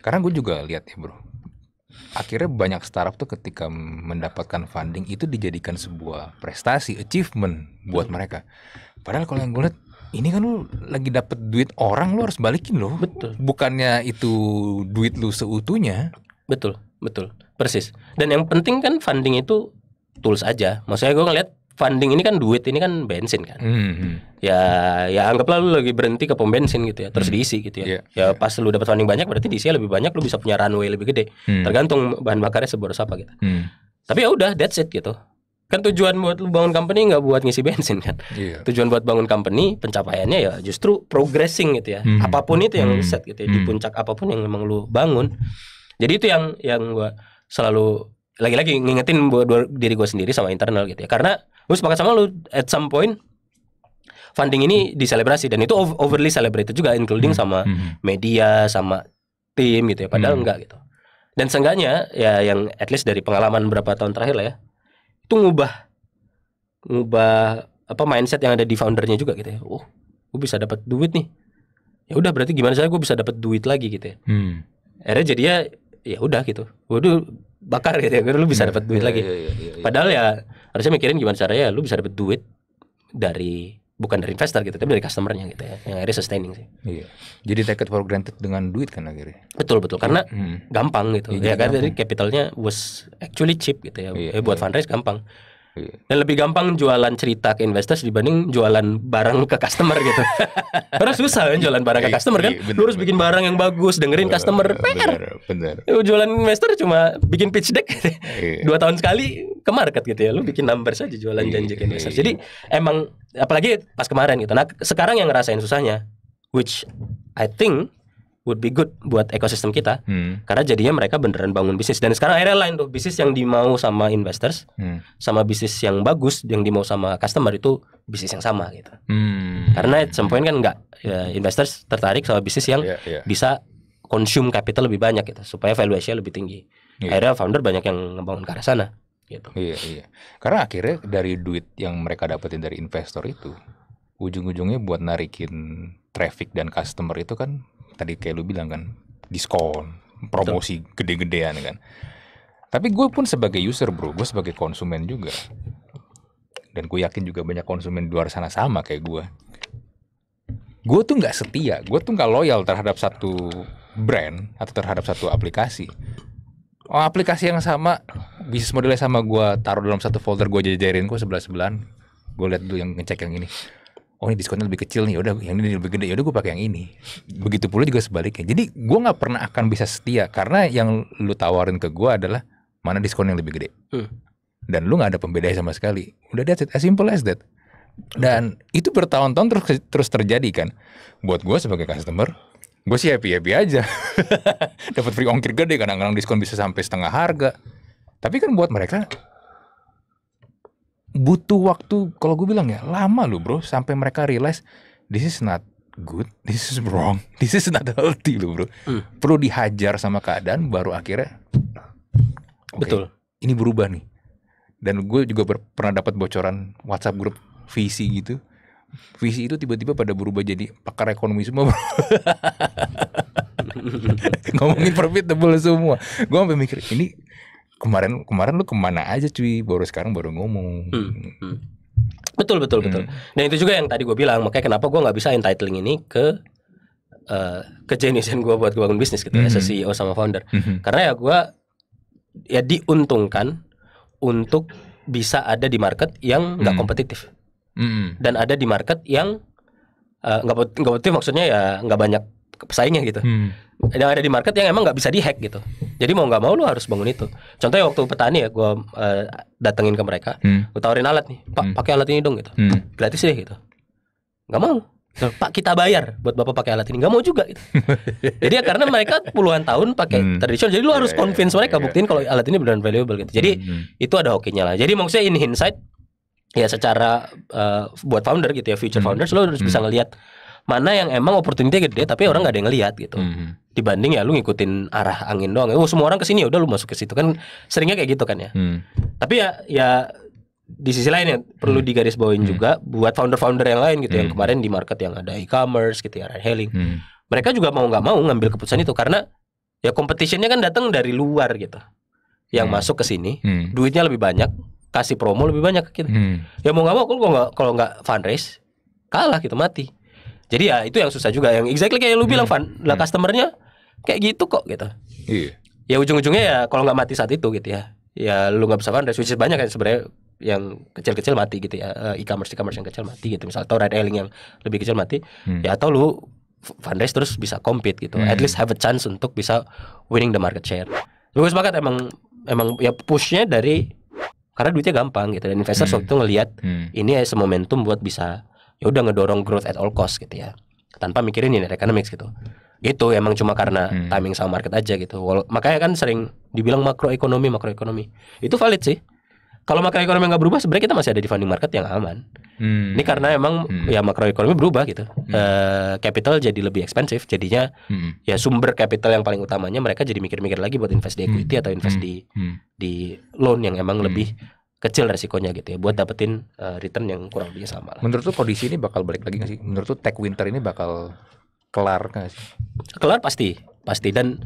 karena gue juga lihat ya bro akhirnya banyak startup tuh ketika mendapatkan funding itu dijadikan sebuah prestasi achievement buat hmm. mereka padahal kalau yang gue lihat ini kan lu lagi dapet duit orang lu harus balikin loh. Betul. Bukannya itu duit lu seutuhnya. Betul, betul, persis. Dan yang penting kan funding itu tools aja. Maksudnya gue ngeliat funding ini kan duit ini kan bensin kan. Mm-hmm. Ya, ya anggaplah lu lagi berhenti ke pom bensin gitu ya, terus mm-hmm. diisi gitu ya. Yeah. Ya iya. pas lu dapat funding banyak berarti diisi ya lebih banyak, lu bisa punya runway lebih gede. Mm. Tergantung bahan bakarnya seberapa apa gitu. Mm. Tapi ya udah, that's it gitu kan tujuan buat lu bangun company nggak buat ngisi bensin kan yeah. tujuan buat bangun company pencapaiannya ya justru progressing gitu ya hmm. apapun itu yang hmm. set gitu ya hmm. di puncak apapun yang memang lu bangun jadi itu yang yang gue selalu lagi-lagi ngingetin buat diri gue sendiri sama internal gitu ya karena gue sepakat sama lu at some point funding ini hmm. diselebrasi dan itu overly celebrated juga including hmm. sama hmm. media sama tim gitu ya padahal hmm. enggak gitu dan seenggaknya ya yang at least dari pengalaman berapa tahun terakhir lah ya itu ngubah ngubah apa mindset yang ada di foundernya juga gitu ya oh gue bisa dapat duit nih ya udah berarti gimana saya gue bisa dapat duit lagi gitu ya hmm. akhirnya ya ya udah gitu waduh bakar gitu ya lu bisa iya, dapat duit iya, lagi iya, padahal ya harusnya mikirin gimana caranya ya, lu bisa dapat duit dari bukan dari investor gitu tapi dari customernya gitu ya yang akhirnya sustaining sih iya. jadi take it for granted dengan duit kan akhirnya betul betul karena hmm. gampang gitu iya, ya kan jadi capitalnya was actually cheap gitu ya iya, eh, buat iya. fundraise gampang Iya. Dan lebih gampang jualan cerita ke investor dibanding jualan barang ke customer gitu. <laughs> Karena susah kan jualan barang ke iya, customer kan. Iya, Lu harus bikin barang yang bagus, dengerin customer. PR. Bener, Jualan investor cuma bikin pitch deck. Dua tahun sekali ke market gitu ya. Lu bikin number saja jualan janji ke investor. Jadi emang apalagi pas kemarin gitu. Nah, sekarang yang ngerasain susahnya which I think would be good buat ekosistem kita hmm. karena jadinya mereka beneran bangun bisnis dan sekarang akhirnya lain tuh bisnis yang dimau sama investors hmm. sama bisnis yang bagus yang dimau sama customer itu bisnis yang sama gitu hmm. karena at some point kan nggak ya, investors tertarik sama bisnis yang yeah, yeah. bisa consume capital lebih banyak gitu supaya valuasinya lebih tinggi yeah. akhirnya founder banyak yang ngebangun ke arah sana gitu iya iya karena akhirnya dari duit yang mereka dapetin dari investor itu ujung-ujungnya buat narikin traffic dan customer itu kan tadi kayak lu bilang kan diskon promosi gede-gedean kan tapi gue pun sebagai user bro gue sebagai konsumen juga dan gue yakin juga banyak konsumen di luar sana sama kayak gue gue tuh nggak setia gue tuh nggak loyal terhadap satu brand atau terhadap satu aplikasi oh, aplikasi yang sama bisnis modelnya sama gue taruh dalam satu folder gue jajarin gue sebelah sebelahan gue lihat dulu yang ngecek yang ini oh ini diskonnya lebih kecil nih, udah yang ini lebih gede, ya udah gue pakai yang ini. Begitu pula juga sebaliknya. Jadi gue nggak pernah akan bisa setia karena yang lu tawarin ke gue adalah mana diskon yang lebih gede. Hmm. Dan lu nggak ada pembeda sama sekali. Udah that's it, as simple as that. Dan itu bertahun-tahun terus terus terjadi kan. Buat gue sebagai customer, gue sih happy happy aja. <laughs> Dapat free ongkir gede kadang-kadang diskon bisa sampai setengah harga. Tapi kan buat mereka butuh waktu kalau gue bilang ya lama loh bro sampai mereka realize this is not good this is wrong <laughs> this is not healthy loh bro hmm. perlu dihajar sama keadaan baru akhirnya okay, betul ini berubah nih dan gue juga pernah dapat bocoran WhatsApp grup visi gitu visi itu tiba-tiba pada berubah jadi pakar ekonomi semua bro. <laughs> ngomongin double semua gue sampai mikir ini kemarin kemarin lu kemana aja cuy baru sekarang baru ngomong hmm, hmm. betul betul hmm. betul nah itu juga yang tadi gue bilang makanya kenapa gue nggak bisa entitling ini ke uh, eh, jenisin gue buat gue bangun bisnis gitu hmm. ya CEO sama founder hmm. karena ya gue ya diuntungkan untuk bisa ada di market yang nggak hmm. kompetitif hmm. dan ada di market yang eh, nggak uh, kompetitif maksudnya ya nggak banyak pesaingnya gitu. Hmm. Yang ada di market yang emang nggak bisa dihack gitu. Jadi mau nggak mau lu harus bangun itu. Contohnya waktu petani ya, gue uh, datengin ke mereka, hmm. gue tawarin alat nih, pak hmm. pakai alat ini dong gitu, hmm. gratis deh gitu. Nggak mau. Hmm. Pak kita bayar buat bapak pakai alat ini nggak mau juga. Gitu. <laughs> jadi ya, karena mereka puluhan tahun pakai hmm. tradisional, jadi lu harus convince mereka buktiin kalau alat ini benar valuable gitu. Jadi hmm, hmm. itu ada hokinya lah. Jadi maksudnya ini insight ya secara uh, buat founder gitu ya future hmm. founders hmm. lo harus hmm. bisa ngelihat mana yang emang opportunity gede tapi orang nggak ada yang lihat gitu hmm, hmm. dibanding ya lu ngikutin arah angin doang oh semua orang ke sini ya udah lu masuk ke situ kan seringnya kayak gitu kan ya Mm. tapi ya ya di sisi lain ya perlu digaris hmm. digarisbawain hmm. juga buat founder-founder yang lain gitu hmm. yang kemarin di market yang ada e-commerce gitu ya hailing. hmm. mereka juga mau nggak mau ngambil keputusan itu karena ya competitionnya kan datang dari luar gitu yang hmm. masuk ke sini hmm. duitnya lebih banyak kasih promo lebih banyak gitu hmm. ya mau nggak mau kalau nggak kalau nggak fundraise kalah gitu mati jadi ya itu yang susah juga yang exactly kayak yang lu hmm. bilang, Van. Lah hmm. customernya kayak gitu kok gitu. Iya. Ya ujung-ujungnya ya kalau nggak mati saat itu gitu ya. Ya lu nggak bisa kan switch banyak kan sebenarnya yang kecil-kecil mati gitu ya eh, e-commerce e-commerce yang kecil mati gitu misalnya atau ride hailing yang lebih kecil mati hmm. ya atau lu fundraise terus bisa compete gitu hmm. at least have a chance untuk bisa winning the market share lu gue sepakat emang emang ya pushnya dari karena duitnya gampang gitu dan investor hmm. waktu itu ngelihat hmm. ini ya momentum buat bisa ya udah ngedorong growth at all cost gitu ya tanpa mikirin ini economics gitu itu emang cuma karena hmm. timing sama market aja gitu Wala makanya kan sering dibilang makroekonomi makroekonomi itu valid sih kalau makroekonomi nggak berubah sebenarnya kita masih ada di funding market yang aman hmm. ini karena emang hmm. ya makroekonomi berubah gitu hmm. uh, capital jadi lebih ekspensif jadinya hmm. ya sumber capital yang paling utamanya mereka jadi mikir-mikir lagi buat invest di equity hmm. atau invest hmm. di hmm. di loan yang emang hmm. lebih kecil resikonya gitu ya buat dapetin uh, return yang kurang lebih sama lah. Menurut tuh kondisi ini bakal balik lagi gak sih? Menurut tuh tech winter ini bakal kelar gak sih? Kelar pasti, pasti dan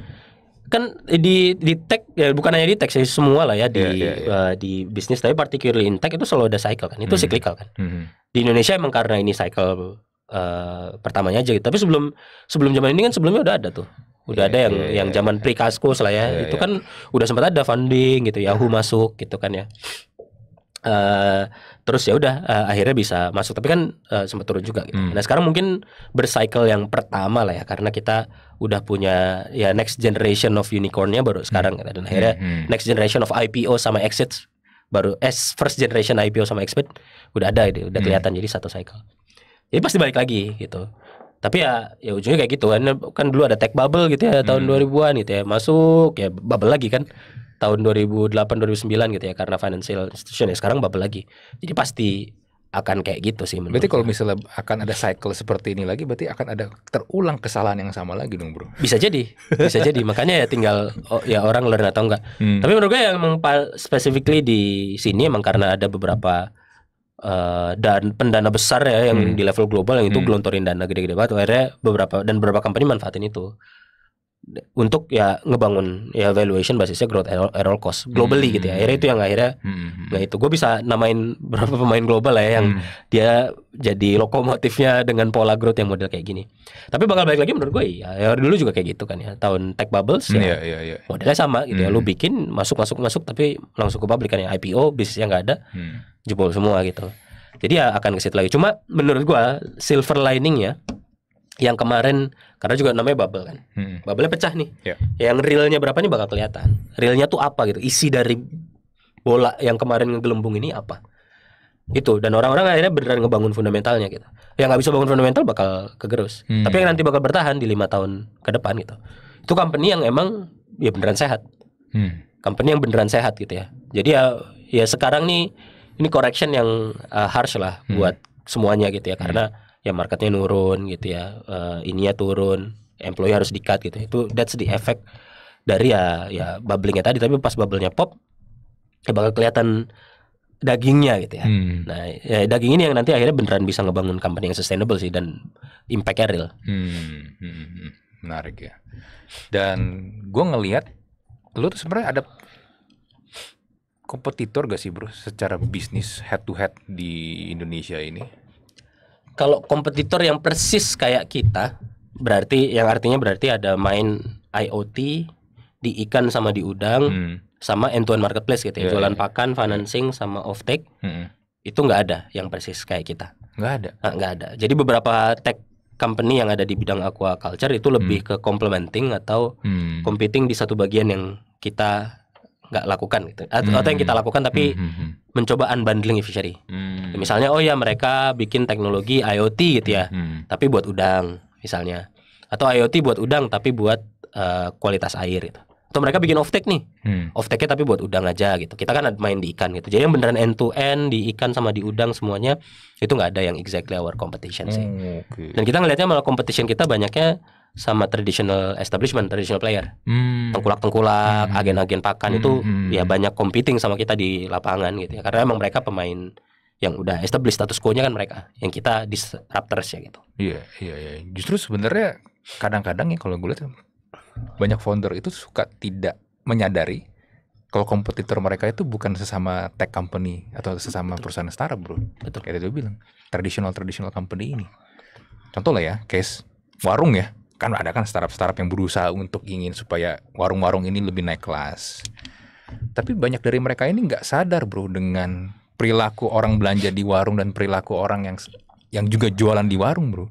kan di di tech ya bukan hanya di tech sih semua lah ya di yeah, yeah, yeah. Uh, di bisnis tapi particularly in tech itu selalu ada cycle kan itu mm. cyclical kan mm. di Indonesia emang karena ini cycle uh, pertamanya aja gitu tapi sebelum sebelum zaman ini kan sebelumnya udah ada tuh udah yeah, ada yang yeah, iya, yang iya. zaman yeah. pre kaskus lah ya yeah, itu yeah. kan udah sempat ada funding gitu Yahoo masuk gitu kan ya Uh, terus ya udah uh, akhirnya bisa masuk tapi kan uh, sempat turun juga gitu. Hmm. Nah sekarang mungkin bercycle yang pertama lah ya karena kita udah punya ya next generation of unicornnya baru sekarang hmm. Kan. dan akhirnya hmm, hmm. next generation of IPO sama exit baru S first generation IPO sama exit udah ada gitu, udah hmm. kelihatan hmm. jadi satu cycle. Jadi pasti balik lagi gitu. Tapi ya ya ujungnya kayak gitu kan kan dulu ada tech bubble gitu ya tahun hmm. dua 2000-an gitu ya masuk ya bubble lagi kan tahun 2008 2009 gitu ya karena financial institution ya sekarang bubble lagi. Jadi pasti akan kayak gitu sih menurut Berarti kalau misalnya akan ada cycle seperti ini lagi berarti akan ada terulang kesalahan yang sama lagi dong, Bro. Bisa jadi. Bisa <laughs> jadi. Makanya ya tinggal oh, ya orang learn atau enggak. Hmm. Tapi menurut gue yang specifically di sini emang karena ada beberapa Uh, dan pendana besar ya yang hmm. di level global yang itu hmm. gelontorin dana gede-gede banget akhirnya beberapa dan beberapa company manfaatin itu untuk ya ngebangun ya valuation basisnya growth error, cost globally hmm. gitu ya akhirnya itu yang akhirnya hmm. hmm, hmm. nggak itu gue bisa namain <laughs> berapa pemain global lah ya yang hmm. dia jadi lokomotifnya dengan pola growth yang model kayak gini tapi bakal balik lagi menurut gue ya, ya dulu juga kayak gitu kan ya tahun tech bubbles hmm, ya ya, ya, ya modelnya sama gitu hmm. ya lu hmm. bikin masuk masuk masuk tapi langsung ke publik kan ya IPO yang nggak ada hmm. jebol semua gitu jadi ya akan ke situ lagi cuma menurut gue silver lining ya yang kemarin karena juga namanya bubble kan hmm. bubble pecah nih yeah. yang realnya berapa nih bakal kelihatan realnya tuh apa gitu isi dari bola yang kemarin ngegelembung ini apa itu dan orang-orang akhirnya beneran ngebangun fundamentalnya gitu yang nggak bisa bangun fundamental bakal kegerus hmm. tapi yang nanti bakal bertahan di lima tahun ke depan gitu itu company yang emang ya beneran sehat hmm. company yang beneran sehat gitu ya jadi ya ya sekarang nih ini correction yang uh, harsh lah hmm. buat semuanya gitu ya karena ya marketnya nurun gitu ya uh, ininya turun employee harus dikat gitu itu that's the effect dari ya ya bubblingnya tadi tapi pas bubblenya pop ya bakal kelihatan dagingnya gitu ya. Hmm. Nah, ya, daging ini yang nanti akhirnya beneran bisa ngebangun company yang sustainable sih dan impactnya real. Hmm. hmm. hmm, hmm. Menarik ya. Dan gue ngelihat lu tuh sebenarnya ada kompetitor gak sih bro secara bisnis head to head di Indonesia ini? kalau kompetitor yang persis kayak kita berarti yang artinya berarti ada main IoT di ikan sama di udang hmm. sama end to end marketplace gitu ya yeah, jualan yeah. Iya. pakan financing sama offtake hmm. itu nggak ada yang persis kayak kita nggak ada nah, nggak ada jadi beberapa tech company yang ada di bidang aquaculture itu lebih hmm. ke complementing atau hmm. competing di satu bagian yang kita nggak lakukan gitu atau, hmm. yang kita hmm. lakukan tapi hmm. hmm, hmm. mencoba unbundling fishery hmm. misalnya oh ya mereka bikin teknologi IoT gitu ya hmm. tapi buat udang misalnya atau IoT buat udang tapi buat uh, kualitas air gitu atau mereka bikin offtake nih hmm. offtake tapi buat udang aja gitu kita kan main di ikan gitu jadi yang beneran end to end di ikan sama di udang semuanya itu nggak ada yang exactly our competition sih hmm, oh, okay. dan kita ngelihatnya malah competition kita banyaknya sama traditional establishment, traditional player. Hmm. Tengkulak-tengkulak, hmm. agen-agen pakan hmm. itu hmm. ya banyak competing sama kita di lapangan gitu ya. Karena emang mereka pemain yang udah established status quo-nya kan mereka, yang kita disruptors ya gitu. Iya, iya, iya. Justru sebenarnya kadang-kadang ya kalau gue lihat banyak founder itu suka tidak menyadari kalau kompetitor mereka itu bukan sesama tech company atau sesama Betul. perusahaan startup, bro. Betul. Kayak tadi bilang, traditional traditional company ini. Contoh lah ya, case warung ya kan ada kan startup-startup yang berusaha untuk ingin supaya warung-warung ini lebih naik kelas. Tapi banyak dari mereka ini nggak sadar bro dengan perilaku orang belanja di warung dan perilaku orang yang yang juga jualan di warung bro.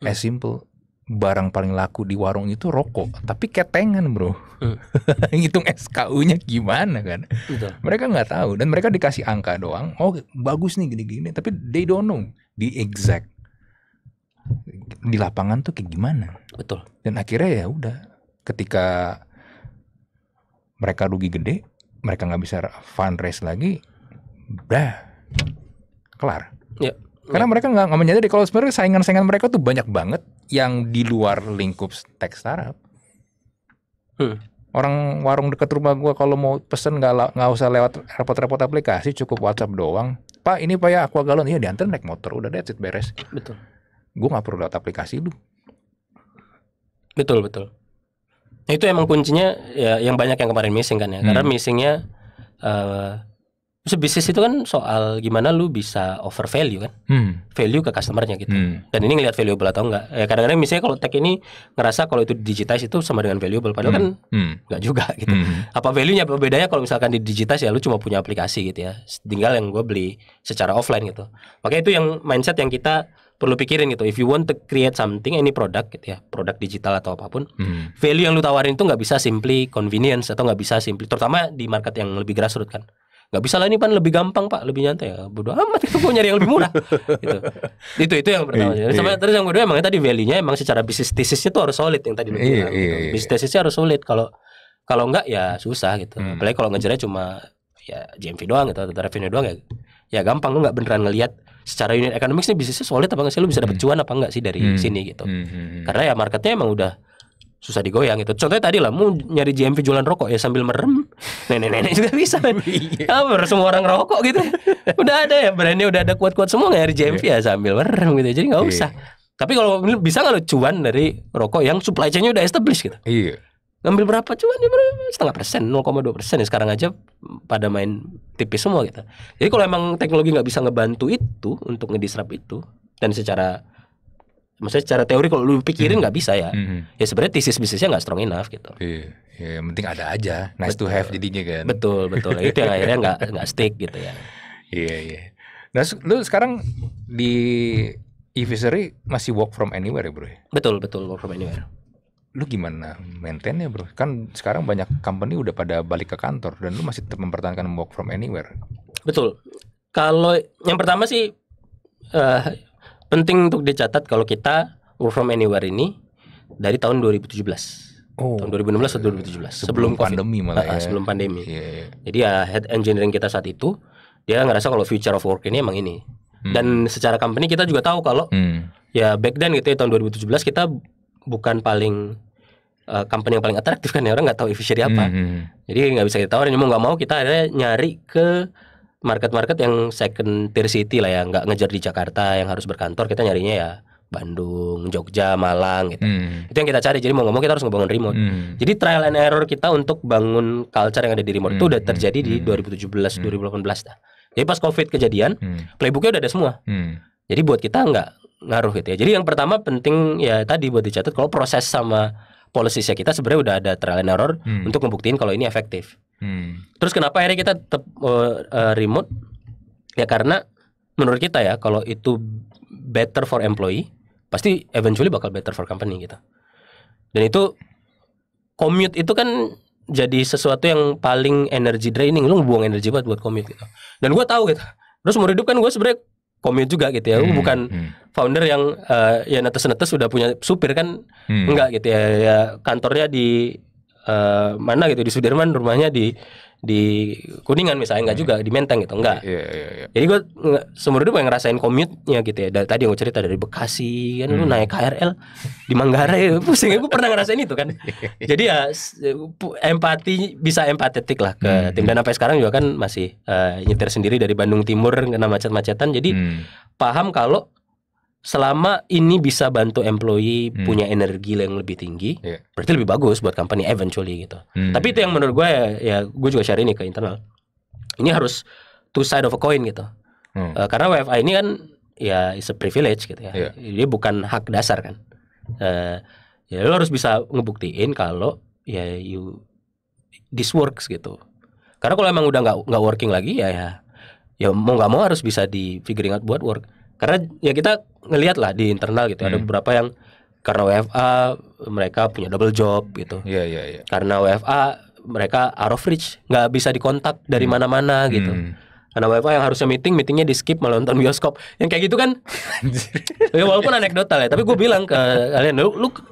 Hmm. As simple barang paling laku di warung itu rokok, tapi ketengan bro. Hmm. <laughs> Ngitung SKU-nya gimana kan? Betul. Mereka nggak tahu dan mereka dikasih angka doang. Oh bagus nih gini-gini, tapi they don't know the exact di lapangan tuh kayak gimana. Betul. Dan akhirnya ya udah ketika mereka rugi gede, mereka nggak bisa fundraise lagi, dah kelar. Ya. Karena ya. mereka nggak nggak menyadari kalau sebenarnya saingan-saingan mereka tuh banyak banget yang di luar lingkup tech startup. Hmm. Orang warung dekat rumah gua kalau mau pesen nggak nggak usah lewat repot-repot aplikasi, cukup WhatsApp doang. Pak ini pak ya aku galon, iya diantar naik motor, udah deh beres. Betul gue nggak perlu lewat aplikasi lu betul betul itu emang kuncinya ya yang banyak yang kemarin missing kan ya hmm. karena missingnya uh, bisnis itu kan soal gimana lu bisa over value kan hmm. value ke customernya gitu hmm. dan ini ngelihat valuable atau enggak ya kadang-kadang misalnya kalau tech ini ngerasa kalau itu digitize itu sama dengan valuable padahal hmm. kan hmm. enggak juga <laughs> gitu hmm. apa value-nya apa bedanya kalau misalkan di digitize ya lu cuma punya aplikasi gitu ya tinggal yang gue beli secara offline gitu makanya itu yang mindset yang kita perlu pikirin gitu. If you want to create something, any product gitu ya, produk digital atau apapun, hmm. value yang lu tawarin itu nggak bisa simply convenience atau nggak bisa simply, terutama di market yang lebih grassroots kan. Nggak bisa lah ini pan lebih gampang pak, lebih nyantai ya. Bodoh amat itu punya yang lebih murah. <laughs> gitu. Itu itu yang pertama. Iya, Sama, iya. Terus yang kedua emangnya tadi value-nya emang secara bisnis tesisnya tuh harus solid yang tadi lu iya, bilang. gitu. Bisnis tesisnya harus solid kalau kalau enggak ya susah gitu. Hmm. Apalagi kalau ngejarnya cuma ya GMV doang gitu atau revenue doang ya ya gampang lu nggak beneran ngelihat secara unit economics nih bisnisnya solid apa enggak sih lu bisa dapat hmm. cuan apa enggak sih dari hmm. sini gitu hmm, hmm, hmm. karena ya marketnya emang udah susah digoyang gitu. Contohnya tadi lah, mau nyari GMV jualan rokok ya sambil merem, <laughs> nenek-nenek juga bisa kan. Hampir iya. semua orang rokok gitu. udah ada ya brandnya udah ada kuat-kuat semua nyari GMV yeah. ya sambil merem gitu. Jadi nggak iya. usah. Yeah. Tapi kalau bisa nggak cuan dari rokok yang supply chainnya udah established gitu. Iya. Yeah ngambil berapa cuman ya setengah persen 0,2 persen ya sekarang aja pada main tipis semua gitu jadi kalau emang teknologi nggak bisa ngebantu itu untuk ngedisrupt itu dan secara maksudnya secara teori kalau lu pikirin hmm. nggak bisa ya hmm. ya sebenarnya tesis bisnisnya nggak strong enough gitu iya yeah. penting ada aja nice betul. to have jadinya kan betul betul itu yang akhirnya nggak nggak stick gitu ya iya iya nah lu sekarang di e masih work from anywhere ya bro betul betul work from anywhere lu gimana maintainnya bro? Kan sekarang banyak company udah pada balik ke kantor dan lu masih mempertahankan work from anywhere. Betul. Kalau yang pertama sih uh, penting untuk dicatat kalau kita work from anywhere ini dari tahun 2017. Oh. Tahun 2016 atau 2017 sebelum, sebelum COVID. pandemi malah ya. sebelum pandemi. Yeah, yeah. Jadi ya head engineering kita saat itu dia ngerasa kalau future of work ini emang ini. Hmm. Dan secara company kita juga tahu kalau hmm. ya back then gitu ya tahun 2017 kita bukan paling uh, company yang paling atraktif kan ya orang nggak tahu efisiensi apa mm-hmm. jadi nggak bisa kita Ini mau nggak mau kita ada nyari ke market-market yang second tier city lah ya nggak ngejar di Jakarta yang harus berkantor kita nyarinya ya Bandung, Jogja, Malang gitu. Hmm. Itu yang kita cari. Jadi mau mau kita harus ngebangun remote. Hmm. Jadi trial and error kita untuk bangun culture yang ada di remote hmm. itu udah hmm, terjadi hmm. di 2017, hmm. 2018 dah. Jadi pas COVID kejadian, hmm. playbooknya udah ada semua. Hmm. Jadi buat kita nggak ngaruh gitu ya. Jadi yang pertama penting ya tadi buat dicatat kalau proses sama policy kita sebenarnya udah ada trial and error hmm. untuk membuktikan kalau ini efektif. Hmm. Terus kenapa akhirnya kita tetap uh, uh, remote? Ya karena menurut kita ya kalau itu better for employee pasti eventually bakal better for company gitu. Dan itu commute itu kan jadi sesuatu yang paling energy draining. Lu buang energi buat buat commute gitu. Dan gua tahu gitu. Terus umur hidup kan gue sebenarnya komit juga gitu ya. Hmm, bukan hmm. founder yang uh, ya netes-netes sudah punya supir kan hmm. enggak gitu ya. ya kantornya di uh, mana gitu di Sudirman, rumahnya di di Kuningan misalnya nggak hmm. juga di Menteng gitu nggak. Yeah, yeah, yeah. Iya. Jadi gue seumur hidup pengen ngerasain commute-nya gitu ya. Dari, tadi yang gue cerita dari Bekasi kan hmm. lu naik KRL di Manggarai <laughs> pusing gue pernah ngerasain itu kan. <laughs> Jadi ya empati bisa empatetik lah ke hmm. tim dan sampai sekarang juga kan masih uh, nyetir sendiri dari Bandung Timur kena macet-macetan. Jadi hmm. paham kalau selama ini bisa bantu employee hmm. punya energi yang lebih tinggi, yeah. berarti lebih bagus buat company eventually gitu. Hmm. Tapi itu yang menurut gue ya, ya gue juga share ini ke internal. Ini harus two side of a coin gitu. Hmm. Uh, karena WFA ini kan ya is a privilege gitu ya. Yeah. Dia bukan hak dasar kan. Uh, ya lo harus bisa ngebuktiin kalau ya you this works gitu. Karena kalau emang udah nggak nggak working lagi ya ya ya mau nggak mau harus bisa di figuring out buat work karena ya kita ngelihat lah di internal gitu hmm. ada beberapa yang karena WFA mereka punya double job gitu. Iya yeah, iya yeah, iya. Yeah. Karena WFA mereka out of reach, nggak bisa dikontak dari hmm. mana-mana hmm. gitu. Hmm. Karena WFA yang harusnya meeting, meetingnya di skip malah nonton bioskop. Yang kayak gitu kan. ya walaupun anekdotal ya, tapi gue bilang ke kalian, lu, look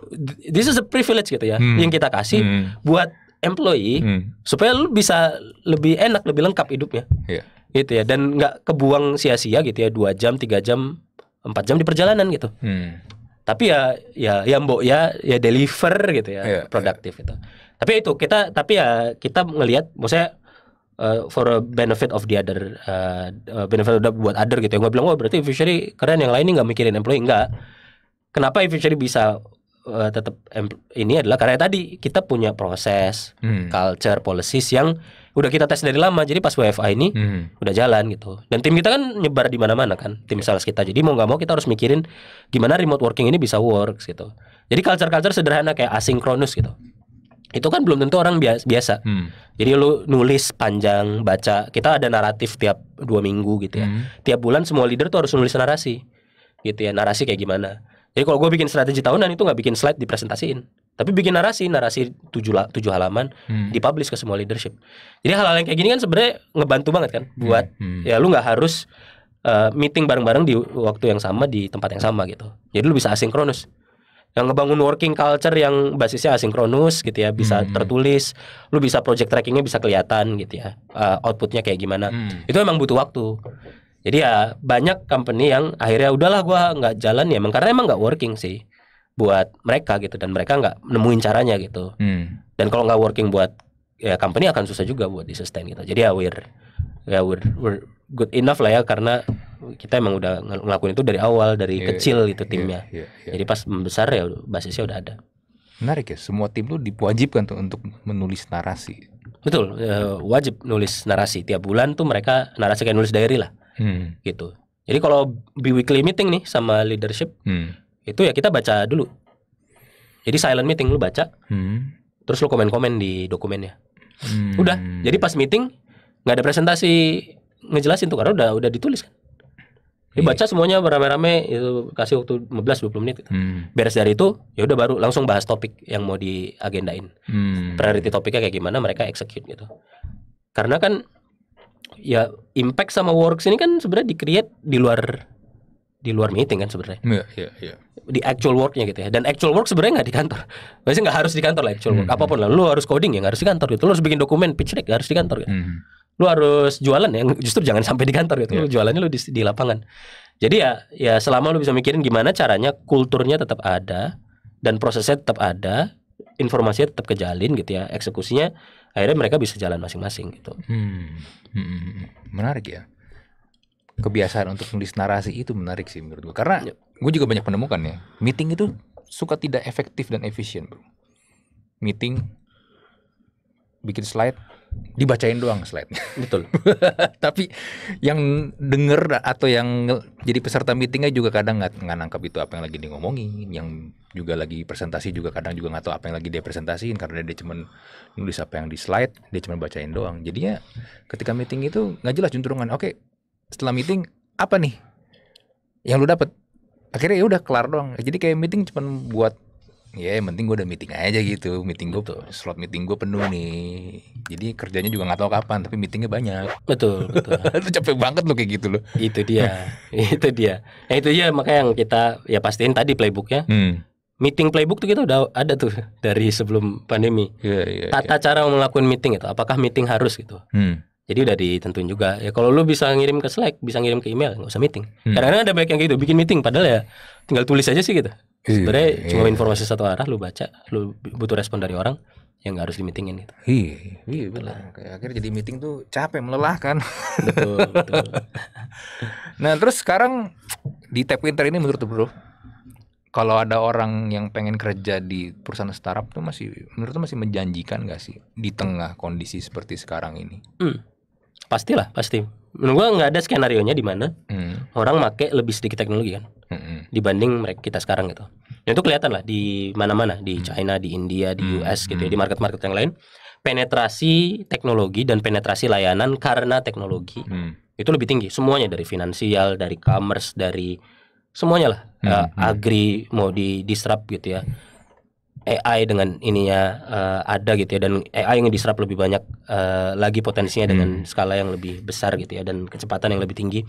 this is a privilege gitu ya hmm. yang kita kasih hmm. buat employee hmm. supaya lu bisa lebih enak, lebih lengkap hidupnya. Yeah gitu ya dan nggak kebuang sia-sia gitu ya dua jam tiga jam empat jam di perjalanan gitu hmm. tapi ya ya ya mbok ya ya deliver gitu ya yeah, iya. produktif yeah. gitu tapi itu kita tapi ya kita ngelihat maksudnya Uh, for a benefit of the other uh, uh benefit udah buat other gitu ya gue bilang oh berarti eventually keren yang lain ini nggak mikirin employee enggak kenapa eventually bisa uh, tetap ini adalah karena tadi kita punya proses hmm. culture policies yang udah kita tes dari lama jadi pas WFA ini hmm. udah jalan gitu dan tim kita kan nyebar di mana-mana kan tim iya. sales kita jadi mau nggak mau kita harus mikirin gimana remote working ini bisa works gitu jadi culture-culture sederhana kayak asinkronus gitu itu kan belum tentu orang biasa, biasa. Hmm. jadi lu nulis panjang baca kita ada naratif tiap dua minggu gitu ya hmm. tiap bulan semua leader tuh harus nulis narasi gitu ya narasi kayak gimana jadi kalau gue bikin strategi tahunan itu nggak bikin slide dipresentasiin tapi bikin narasi narasi tujuh tujuh halaman hmm. dipublish ke semua leadership jadi hal-hal yang kayak gini kan sebenarnya ngebantu banget kan hmm, buat hmm. Hmm. ya lu nggak harus uh, meeting bareng-bareng di waktu yang sama di tempat yang sama gitu jadi lu bisa asinkronus yang ngebangun working culture yang basisnya asinkronus gitu ya bisa hmm. tertulis lu bisa project trackingnya bisa kelihatan gitu ya uh, outputnya kayak gimana hmm. itu emang butuh waktu jadi ya banyak company yang akhirnya udahlah gua nggak jalan ya emang karena emang nggak working sih buat mereka gitu dan mereka nggak nemuin caranya gitu hmm. dan kalau nggak working buat ya company akan susah juga buat di sustain gitu jadi ya we're ya we're, we're good enough lah ya karena kita emang udah ngelakuin itu dari awal dari yeah, kecil iya, itu timnya yeah, yeah, yeah. jadi pas membesar ya basisnya udah ada menarik ya semua tim tuh diwajibkan tuh untuk menulis narasi betul uh, wajib nulis narasi tiap bulan tuh mereka narasi kayak nulis diary lah hmm. gitu jadi kalau bi weekly meeting nih sama leadership hmm itu ya kita baca dulu. Jadi silent meeting lu baca, hmm. terus lu komen-komen di dokumennya. Hmm. Udah, jadi pas meeting nggak ada presentasi ngejelasin tuh karena udah udah ditulis kan. Dibaca iya. baca semuanya beramai-ramai itu kasih waktu 15 20 menit. Hmm. Beres dari itu ya udah baru langsung bahas topik yang mau diagendain. Hmm. Priority topiknya kayak gimana mereka execute gitu. Karena kan ya impact sama works ini kan sebenarnya di create di luar di luar meeting kan sebenarnya. Iya, yeah, iya, yeah, iya. Yeah. Di actual worknya gitu ya. Dan actual work sebenarnya nggak di kantor. Biasanya <laughs> nggak harus di kantor lah actual work. Mm -hmm. Apapun hmm. lah, lu harus coding ya nggak harus di kantor gitu. Lu harus bikin dokumen pitch deck harus di kantor gitu. Mm -hmm. Lu harus jualan ya, <laughs> justru jangan sampai di kantor gitu. Yeah. Lu iya. jualannya lu di, di lapangan. Jadi ya ya selama lu bisa mikirin gimana caranya kulturnya tetap ada dan prosesnya tetap ada, informasinya tetap kejalin gitu ya, eksekusinya akhirnya mereka bisa jalan masing-masing gitu. Hmm. hmm. hmm, hmm. Menarik ya kebiasaan untuk nulis narasi itu menarik sih menurut gue karena iya. gue juga banyak menemukan ya meeting itu suka tidak efektif dan efisien bro meeting bikin slide dibacain doang slide-nya. Betul. <laughs> Tapi yang denger atau yang jadi peserta meetingnya juga kadang nggak nangkap itu apa yang lagi ngomongin, yang juga lagi presentasi juga kadang juga nggak tahu apa yang lagi dia presentasiin karena dia cuma nulis apa yang di slide, dia cuma bacain doang. Jadinya ketika meeting itu nggak jelas junturungan. Oke, setelah meeting apa nih yang lu dapat akhirnya ya udah kelar doang jadi kayak meeting cuman buat ya yang penting gue udah meeting aja gitu meeting gue tuh slot meeting gue penuh nih jadi kerjanya juga nggak tahu kapan tapi meetingnya banyak betul betul itu <laughs> capek banget lo kayak gitu lo itu dia <laughs> itu dia nah, itu dia makanya yang kita ya pastiin tadi playbooknya hmm. meeting playbook tuh kita udah ada tuh dari sebelum pandemi yeah, yeah, tata yeah. cara melakukan meeting itu apakah meeting harus gitu hmm jadi udah ditentuin juga. Ya kalau lu bisa ngirim ke Slack, bisa ngirim ke email, nggak usah meeting. Hmm. Karena ada banyak yang gitu, bikin meeting padahal ya tinggal tulis aja sih gitu. Iya, Sebenarnya iya, cuma iya. informasi satu arah lu baca, lu butuh respon dari orang yang nggak harus di meetingin gitu. Iya, iya gitu betul. Kayak akhirnya jadi meeting tuh capek, melelahkan. <laughs> Betul, betul. <laughs> nah, terus sekarang di tech Winter ini menurut Bro, kalau ada orang yang pengen kerja di perusahaan startup tuh masih menurut tuh masih menjanjikan gak sih di tengah kondisi seperti sekarang ini? Hmm. Pastilah, pasti. Menurut gua nggak ada skenario nya di mana hmm. orang make lebih sedikit teknologi kan hmm. dibanding mereka kita sekarang gitu. Yang nah, itu kelihatan lah di mana-mana di hmm. China, di India, di hmm. US gitu ya, hmm. di market-market yang lain penetrasi teknologi dan penetrasi layanan karena teknologi hmm. itu lebih tinggi semuanya dari finansial, dari commerce, dari semuanya lah hmm. uh, agri mau di disrupt gitu ya. Hmm AI dengan ininya uh, ada gitu ya dan AI yang diserap lebih banyak uh, lagi potensinya hmm. dengan skala yang lebih besar gitu ya dan kecepatan yang lebih tinggi.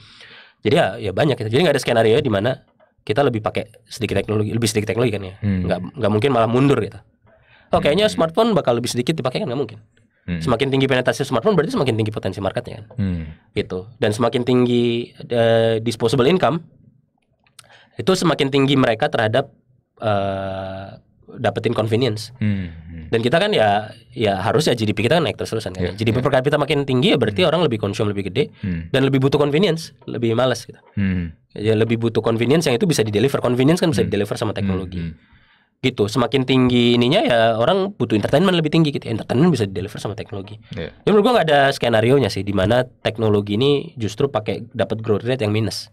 Jadi ya, ya banyak gitu. Jadi nggak ada skenario di mana kita lebih pakai sedikit teknologi, lebih sedikit teknologi kan ya. Hmm. Nggak nggak mungkin malah mundur gitu. Oh hmm. kayaknya smartphone bakal lebih sedikit dipakai kan nggak mungkin. Hmm. Semakin tinggi penetrasi smartphone berarti semakin tinggi potensi marketnya kan. Hmm. Gitu. Dan semakin tinggi uh, disposable income itu semakin tinggi mereka terhadap uh, dapetin convenience. Hmm, hmm, Dan kita kan ya ya harusnya GDP kita kan naik terus-terusan kan. Yeah, iya, GDP yeah. per kapita makin tinggi ya berarti hmm. orang lebih konsum lebih gede hmm. dan lebih butuh convenience, lebih malas gitu. Hmm, hmm. Ya lebih butuh convenience yang itu bisa di deliver Convenience kan bisa hmm. deliver sama teknologi. Hmm, hmm. Gitu. Semakin tinggi ininya ya orang butuh entertainment lebih tinggi gitu. Entertainment bisa di deliver sama teknologi. Yeah. Ya menurut gua nggak ada skenario nya sih di mana teknologi ini justru pakai dapat growth rate yang minus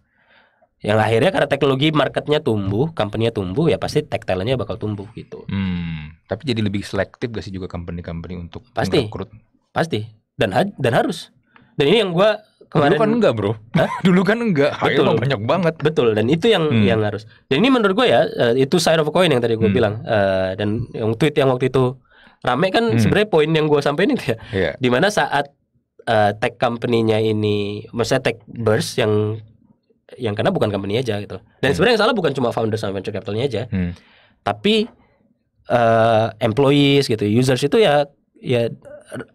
yang akhirnya karena teknologi marketnya tumbuh, company-nya tumbuh ya pasti tech talentnya bakal tumbuh gitu. Hmm, tapi jadi lebih selektif gak sih juga company-company untuk pasti, merekrut? Pasti, dan ha dan harus. Dan ini yang gue kemarin dulu kan enggak bro, Hah? <laughs> dulu kan enggak, betul Ayo, banyak banget. Betul, dan itu yang hmm. yang harus. Dan ini menurut gue ya eh, itu side of coin yang tadi gue hmm. bilang uh, dan yang tweet yang waktu itu rame kan hmm. sebenarnya poin yang gue sampaikan itu ya, yeah. dimana saat uh, tech company-nya ini, maksudnya tech burst yang yang karena bukan company aja gitu. Dan hmm. sebenarnya yang salah bukan cuma founder sama venture capitalnya aja, hmm. tapi uh, employees gitu, users itu ya ya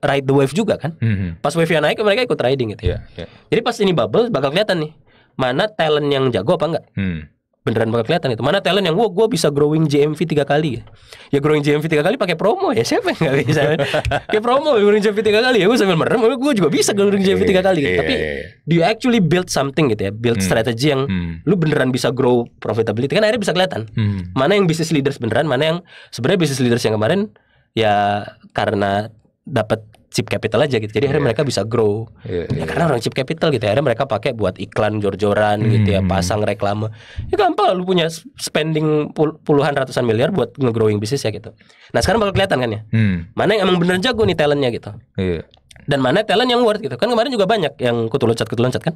ride the wave juga kan. Hmm. hmm. Pas wave yang naik mereka ikut riding gitu. Yeah, yeah. Jadi pas ini bubble bakal kelihatan nih mana talent yang jago apa enggak. Hmm beneran bakal kelihatan itu mana talent yang wow gue bisa growing JMV tiga kali ya growing JMV tiga kali pakai promo ya siapa yang nggak bisa pakai <laughs> promo growing JMV tiga kali ya gue sambil merem gue juga bisa growing JMV tiga iya, kali gitu. Iya, tapi iya, do you actually build something gitu ya build hmm. strategi yang hmm. lu beneran bisa grow profitability kan akhirnya bisa kelihatan hmm. mana yang business leaders beneran mana yang sebenarnya business leaders yang kemarin ya karena dapat chip capital aja gitu. Jadi akhirnya iya. mereka bisa grow. Yeah, yeah. Ya, iya, karena iya. orang chip capital gitu. Ya, akhirnya mereka pakai buat iklan jor-joran hmm. gitu ya, hmm. pasang reklame. Ya gampang lu punya spending puluhan ratusan miliar buat nge-growing bisnis ya gitu. Nah, sekarang bakal kelihatan kan ya. Hmm. Mana yang emang bener jago nih talentnya gitu. Yeah dan mana talent yang worth gitu kan kemarin juga banyak yang kutu loncat kutu loncat kan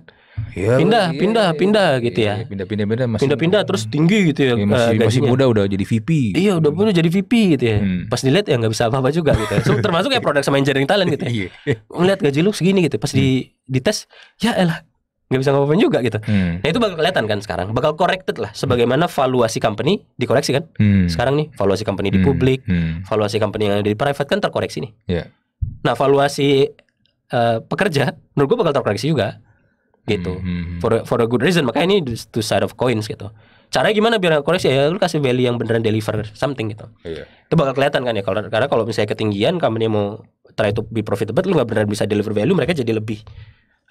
ya, pindah iya, pindah iya, iya pindah iya, gitu ya iya, pindah pindah pindah masih pindah pindah terus tinggi gitu ya, ya masih, uh, masih muda udah jadi VP iya udah muda jadi VP gitu ya hmm. pas dilihat ya nggak bisa apa apa juga gitu ya. so, <laughs> termasuk ya produk sama engineering talent gitu ya melihat gaji lu segini gitu pas hmm. di dites ya elah nggak bisa ngapain juga gitu. Hmm. Nah itu bakal kelihatan kan sekarang, bakal corrected lah sebagaimana hmm. valuasi company dikoreksi kan. Hmm. Sekarang nih valuasi company di hmm. publik, hmm. Hmm. valuasi company yang ada di private kan terkoreksi nih. Yeah. Nah, valuasi uh, eh, pekerja menurut gue bakal terkoreksi juga gitu. Mm -hmm. For for a good reason. Makanya ini two side of coins gitu. Caranya gimana biar koreksi ya lu kasih value yang beneran deliver something gitu. Yeah. Itu bakal kelihatan kan ya kalau karena kalau misalnya ketinggian company mau try to be profitable lu gak beneran bisa deliver value mereka jadi lebih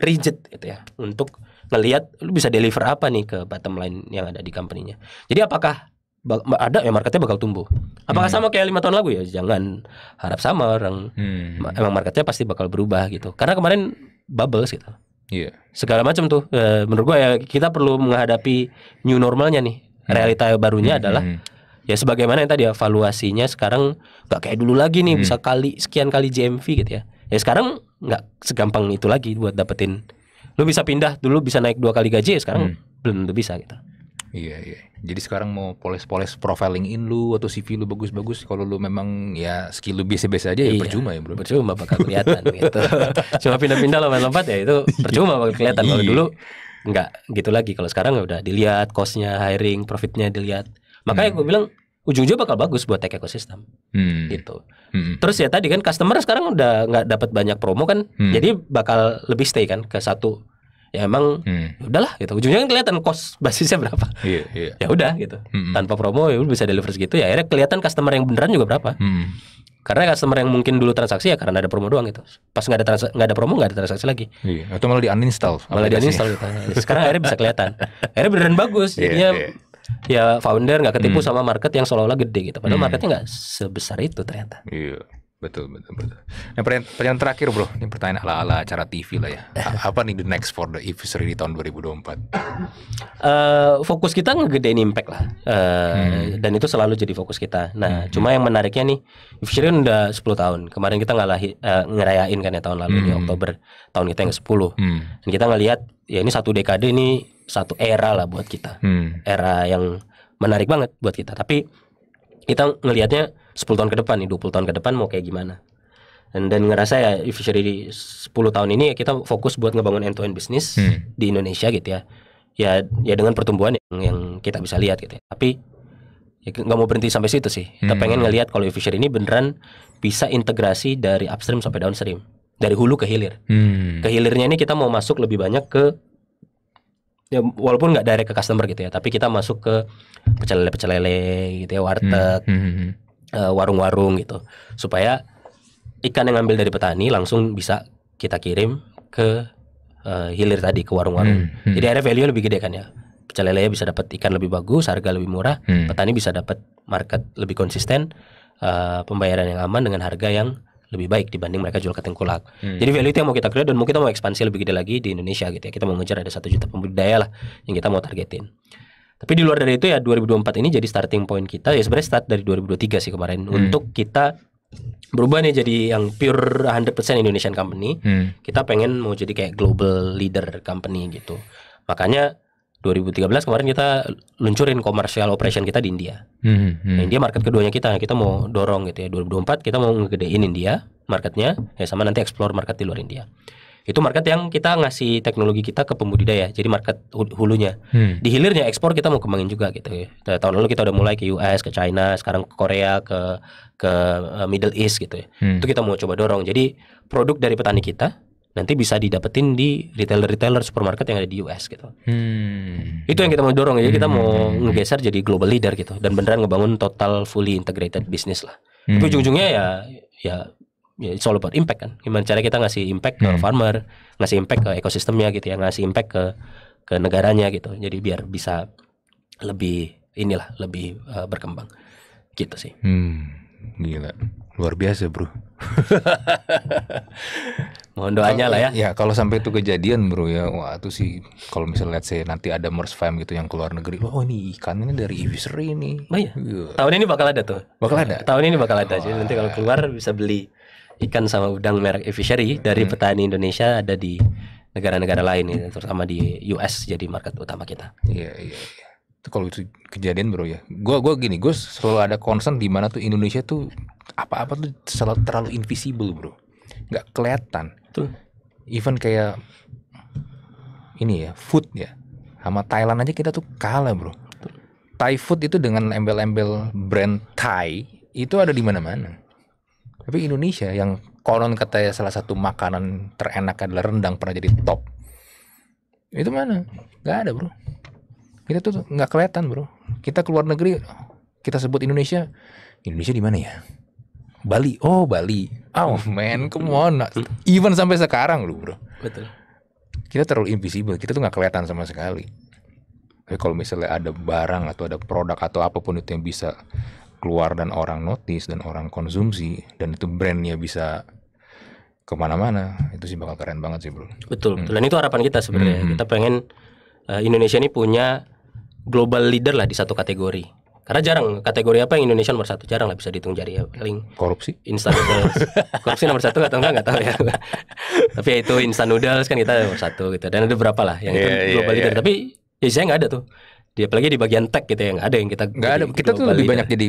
rigid gitu ya untuk ngelihat lu bisa deliver apa nih ke bottom line yang ada di company-nya. Jadi apakah ada ya marketnya bakal tumbuh. Apakah hmm. sama kayak lima tahun lalu ya? Jangan harap sama orang. Hmm. Emang marketnya pasti bakal berubah gitu. Karena kemarin bubble gitu. Iya. Yeah. Segala macam tuh. E, menurut gua ya kita perlu menghadapi new normalnya nih. Hmm. Realita barunya hmm. adalah hmm, hmm. ya sebagaimana yang tadi evaluasinya ya, sekarang gak kayak dulu lagi nih hmm. bisa kali sekian kali GMV gitu ya. Ya sekarang nggak segampang itu lagi buat dapetin. Lu bisa pindah dulu bisa naik dua kali gaji ya sekarang hmm. belum tentu bisa gitu. Iya iya. Jadi sekarang mau poles-poles profiling in lu atau CV lu bagus-bagus kalau lu memang ya skill lu biasa-biasa aja ya iya, percuma ya bro. Percuma bakal kelihatan gitu. <laughs> Cuma pindah-pindah lompat-lompat ya itu iya. percuma bakal kelihatan kalau iya. dulu enggak gitu lagi kalau sekarang ya udah dilihat costnya hiring profitnya dilihat makanya hmm. gue bilang ujung-ujungnya bakal bagus buat tech ecosystem. hmm. gitu hmm. terus ya tadi kan customer sekarang udah nggak dapat banyak promo kan hmm. jadi bakal lebih stay kan ke satu ya emang hmm. Ya udahlah gitu ujungnya kan kelihatan cost basisnya berapa yeah, yeah. ya udah gitu hmm. hmm. tanpa promo ya bisa deliver segitu ya akhirnya kelihatan customer yang beneran juga berapa hmm, hmm. karena customer yang mungkin dulu transaksi ya karena ada promo doang gitu pas nggak ada nggak ada promo nggak ada transaksi lagi yeah. atau malah di uninstall malah di uninstall gitu. <laughs> sekarang akhirnya bisa kelihatan akhirnya beneran bagus jadinya yeah, ya founder nggak ketipu hmm. sama market yang seolah-olah gede gitu. Padahal hmm. marketnya nggak sebesar itu ternyata. Iya. Betul, betul, betul. Nah, pertanyaan, pertanyaan terakhir bro, ini pertanyaan ala-ala acara TV lah ya. <laughs> Apa nih the next for the industry di tahun 2024? Uh, eh, fokus kita ngegedein impact lah. Uh, hmm. Dan itu selalu jadi fokus kita. Nah, hmm. cuma yang menariknya nih, industry udah 10 tahun. Kemarin kita ngalahi, uh, eh, ngerayain kan ya tahun lalu hmm. di Oktober, tahun kita yang ke-10. Hmm. Dan kita ngelihat, ya ini satu dekade ini satu era lah buat kita. Hmm. Era yang menarik banget buat kita. Tapi kita ngelihatnya 10 tahun ke depan nih 20 tahun ke depan mau kayak gimana dan, ngerasa ya di 10 tahun ini ya kita fokus buat ngebangun end to end bisnis hmm. di Indonesia gitu ya ya ya dengan pertumbuhan yang, yang kita bisa lihat gitu ya. tapi ya nggak mau berhenti sampai situ sih kita hmm. pengen ngelihat kalau fishery ini beneran bisa integrasi dari upstream sampai downstream dari hulu ke hilir hmm. ke hilirnya ini kita mau masuk lebih banyak ke ya walaupun nggak direct ke customer gitu ya tapi kita masuk ke pecel pecelele gitu ya warteg hmm. uh, warung-warung gitu supaya ikan yang ngambil dari petani langsung bisa kita kirim ke uh, hilir tadi ke warung-warung hmm. Hmm. jadi area value lebih gede kan ya pecel lele bisa dapat ikan lebih bagus harga lebih murah hmm. petani bisa dapat market lebih konsisten uh, pembayaran yang aman dengan harga yang lebih baik dibanding mereka jual ke tengkulak. Hmm. Jadi value itu yang mau kita create dan mau kita mau ekspansi lebih gede lagi di Indonesia gitu ya. Kita mau ngejar ada satu juta pembudidaya lah yang kita mau targetin. Tapi di luar dari itu ya 2024 ini jadi starting point kita ya sebenarnya start dari 2023 sih kemarin hmm. untuk kita berubah nih jadi yang pure 100% Indonesian company. Hmm. Kita pengen mau jadi kayak global leader company gitu. Makanya 2013 kemarin kita luncurin commercial operation kita di India. Hmm, hmm. Nah, India market keduanya kita, kita mau dorong gitu ya. 2024 kita mau ngegedein India marketnya, ya sama nanti explore market di luar India. Itu market yang kita ngasih teknologi kita ke pembudidaya, jadi market hulunya. Hmm. Di hilirnya ekspor kita mau kembangin juga gitu ya. Nah, tahun lalu kita udah mulai ke US, ke China, sekarang ke Korea, ke ke eh, Middle East gitu ya. Hmm. Itu kita mau coba dorong. Jadi produk dari petani kita nanti bisa didapetin di retailer-retailer supermarket yang ada di US gitu. Hmm. Itu yang kita mau dorong ya. kita kita mau hmm. ngegeser jadi global leader gitu dan beneran ngebangun total fully integrated bisnis lah. Hmm. Tapi ujung-ujungnya ya ya ya it's all about impact kan. Gimana cara kita ngasih impact ke hmm. farmer, ngasih impact ke ekosistemnya gitu ya, ngasih impact ke ke negaranya gitu. Jadi biar bisa lebih inilah lebih uh, berkembang. Gitu sih. Hmm. Gila luar biasa bro <laughs> mohon doanya lah ya ya kalau sampai itu kejadian bro ya wah itu sih kalau misalnya lihat saya nanti ada merge Fam gitu yang keluar negeri oh ini ikan ini dari Ibisri ini oh, iya. Yeah. tahun ini bakal ada tuh bakal ada tahun ini bakal ada aja jadi nanti kalau keluar bisa beli ikan sama udang merek Iwisri dari hmm. petani Indonesia ada di negara-negara lain ya, terutama di US jadi market utama kita iya yeah, iya yeah, kalau itu kejadian bro ya gua gua gini gue selalu ada concern di mana tuh Indonesia tuh apa-apa tuh selalu terlalu invisible bro nggak kelihatan tuh even kayak ini ya food ya sama Thailand aja kita tuh kalah bro tuh. Thai food itu dengan embel-embel brand Thai itu ada di mana-mana tapi Indonesia yang konon katanya salah satu makanan terenak adalah rendang pernah jadi top itu mana nggak ada bro kita tuh nggak kelihatan bro kita keluar negeri kita sebut Indonesia Indonesia di mana ya Bali oh Bali oh hmm. man come on even sampai sekarang lu bro betul kita terlalu invisible kita tuh nggak kelihatan sama sekali tapi kalau misalnya ada barang atau ada produk atau apapun itu yang bisa keluar dan orang notice dan orang konsumsi dan itu brandnya bisa kemana-mana itu sih bakal keren banget sih bro betul, Hmm. dan itu harapan kita sebenarnya hmm. kita pengen uh, Indonesia ini punya global leader lah di satu kategori karena jarang kategori apa yang Indonesia nomor satu jarang lah bisa dihitung jari ya paling korupsi instan noodles <laughs> korupsi nomor satu atau enggak nggak tahu ya <laughs> tapi ya itu instan noodles kan kita nomor satu gitu dan ada berapa lah yang yeah, itu iya, iya, global yeah, leader tapi ya saya nggak ada tuh di apalagi di bagian tech gitu ya nggak ada yang kita nggak ada kita tuh lebih banyak jadi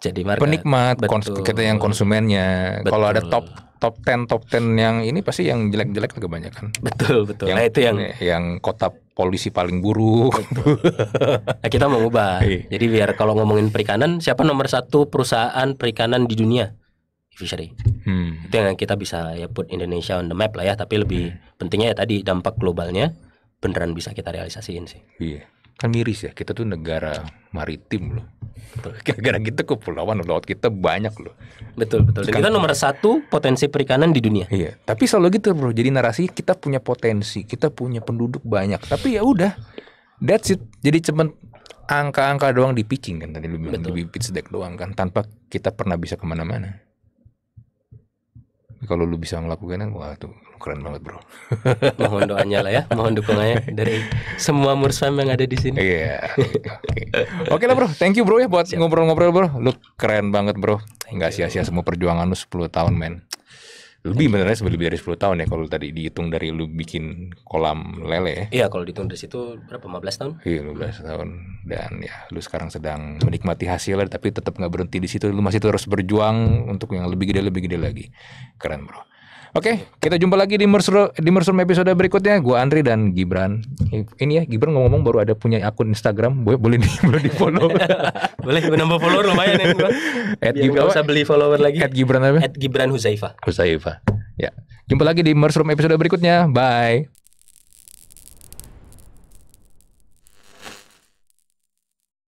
jadi market. penikmat kons kita yang konsumennya kalau ada top top ten top ten yang ini pasti yang jelek-jelek kebanyakan betul betul yang, nah itu yang yang kotak polisi paling buruk. nah, kita mau ubah. Iya. Jadi biar kalau ngomongin perikanan, siapa nomor satu perusahaan perikanan di dunia? Fishery. Hmm. Itu yang kita bisa ya put Indonesia on the map lah ya. Tapi lebih hmm. pentingnya ya tadi dampak globalnya beneran bisa kita realisasiin sih. Iya kan miris ya kita tuh negara maritim loh negara <laughs> kita kepulauan laut kita banyak loh betul betul Dan kita nomor satu potensi perikanan di dunia iya tapi selalu gitu bro jadi narasi kita punya potensi kita punya penduduk banyak tapi ya udah that's it jadi cuman angka-angka doang di pitching kan tadi lebih lebih pitch deck doang kan tanpa kita pernah bisa kemana-mana kalau lu bisa melakukannya wah tuh keren banget bro <laughs> mohon doanya lah ya mohon dukungannya dari semua mursam yang ada di sini iya yeah. oke okay. okay lah bro thank you bro ya buat ngobrol-ngobrol bro lu keren banget bro nggak sia-sia semua perjuangan lu 10 tahun men lebih benernya lebih dari 10 tahun ya kalau tadi dihitung dari lu bikin kolam lele ya. Iya, kalau dihitung dari situ berapa 15 tahun? Iya, 15 tahun. Dan ya lu sekarang sedang menikmati hasilnya tapi tetap nggak berhenti di situ, lu masih terus berjuang untuk yang lebih gede lebih gede lagi. Keren, Bro. Oke, okay, kita jumpa lagi di Mersur di Mersur episode berikutnya. Gua Andri dan Gibran. Ini ya, Gibran ngomong-ngomong baru ada punya akun Instagram. Boleh boleh di <laughs> boleh di follow. <laughs> boleh nambah follower lumayan ya. <laughs> At Gibran usah beli follower lagi. At Gibran apa? At Gibran Huzaifa. Huzaifa. Ya. Jumpa lagi di Mersur episode berikutnya. Bye.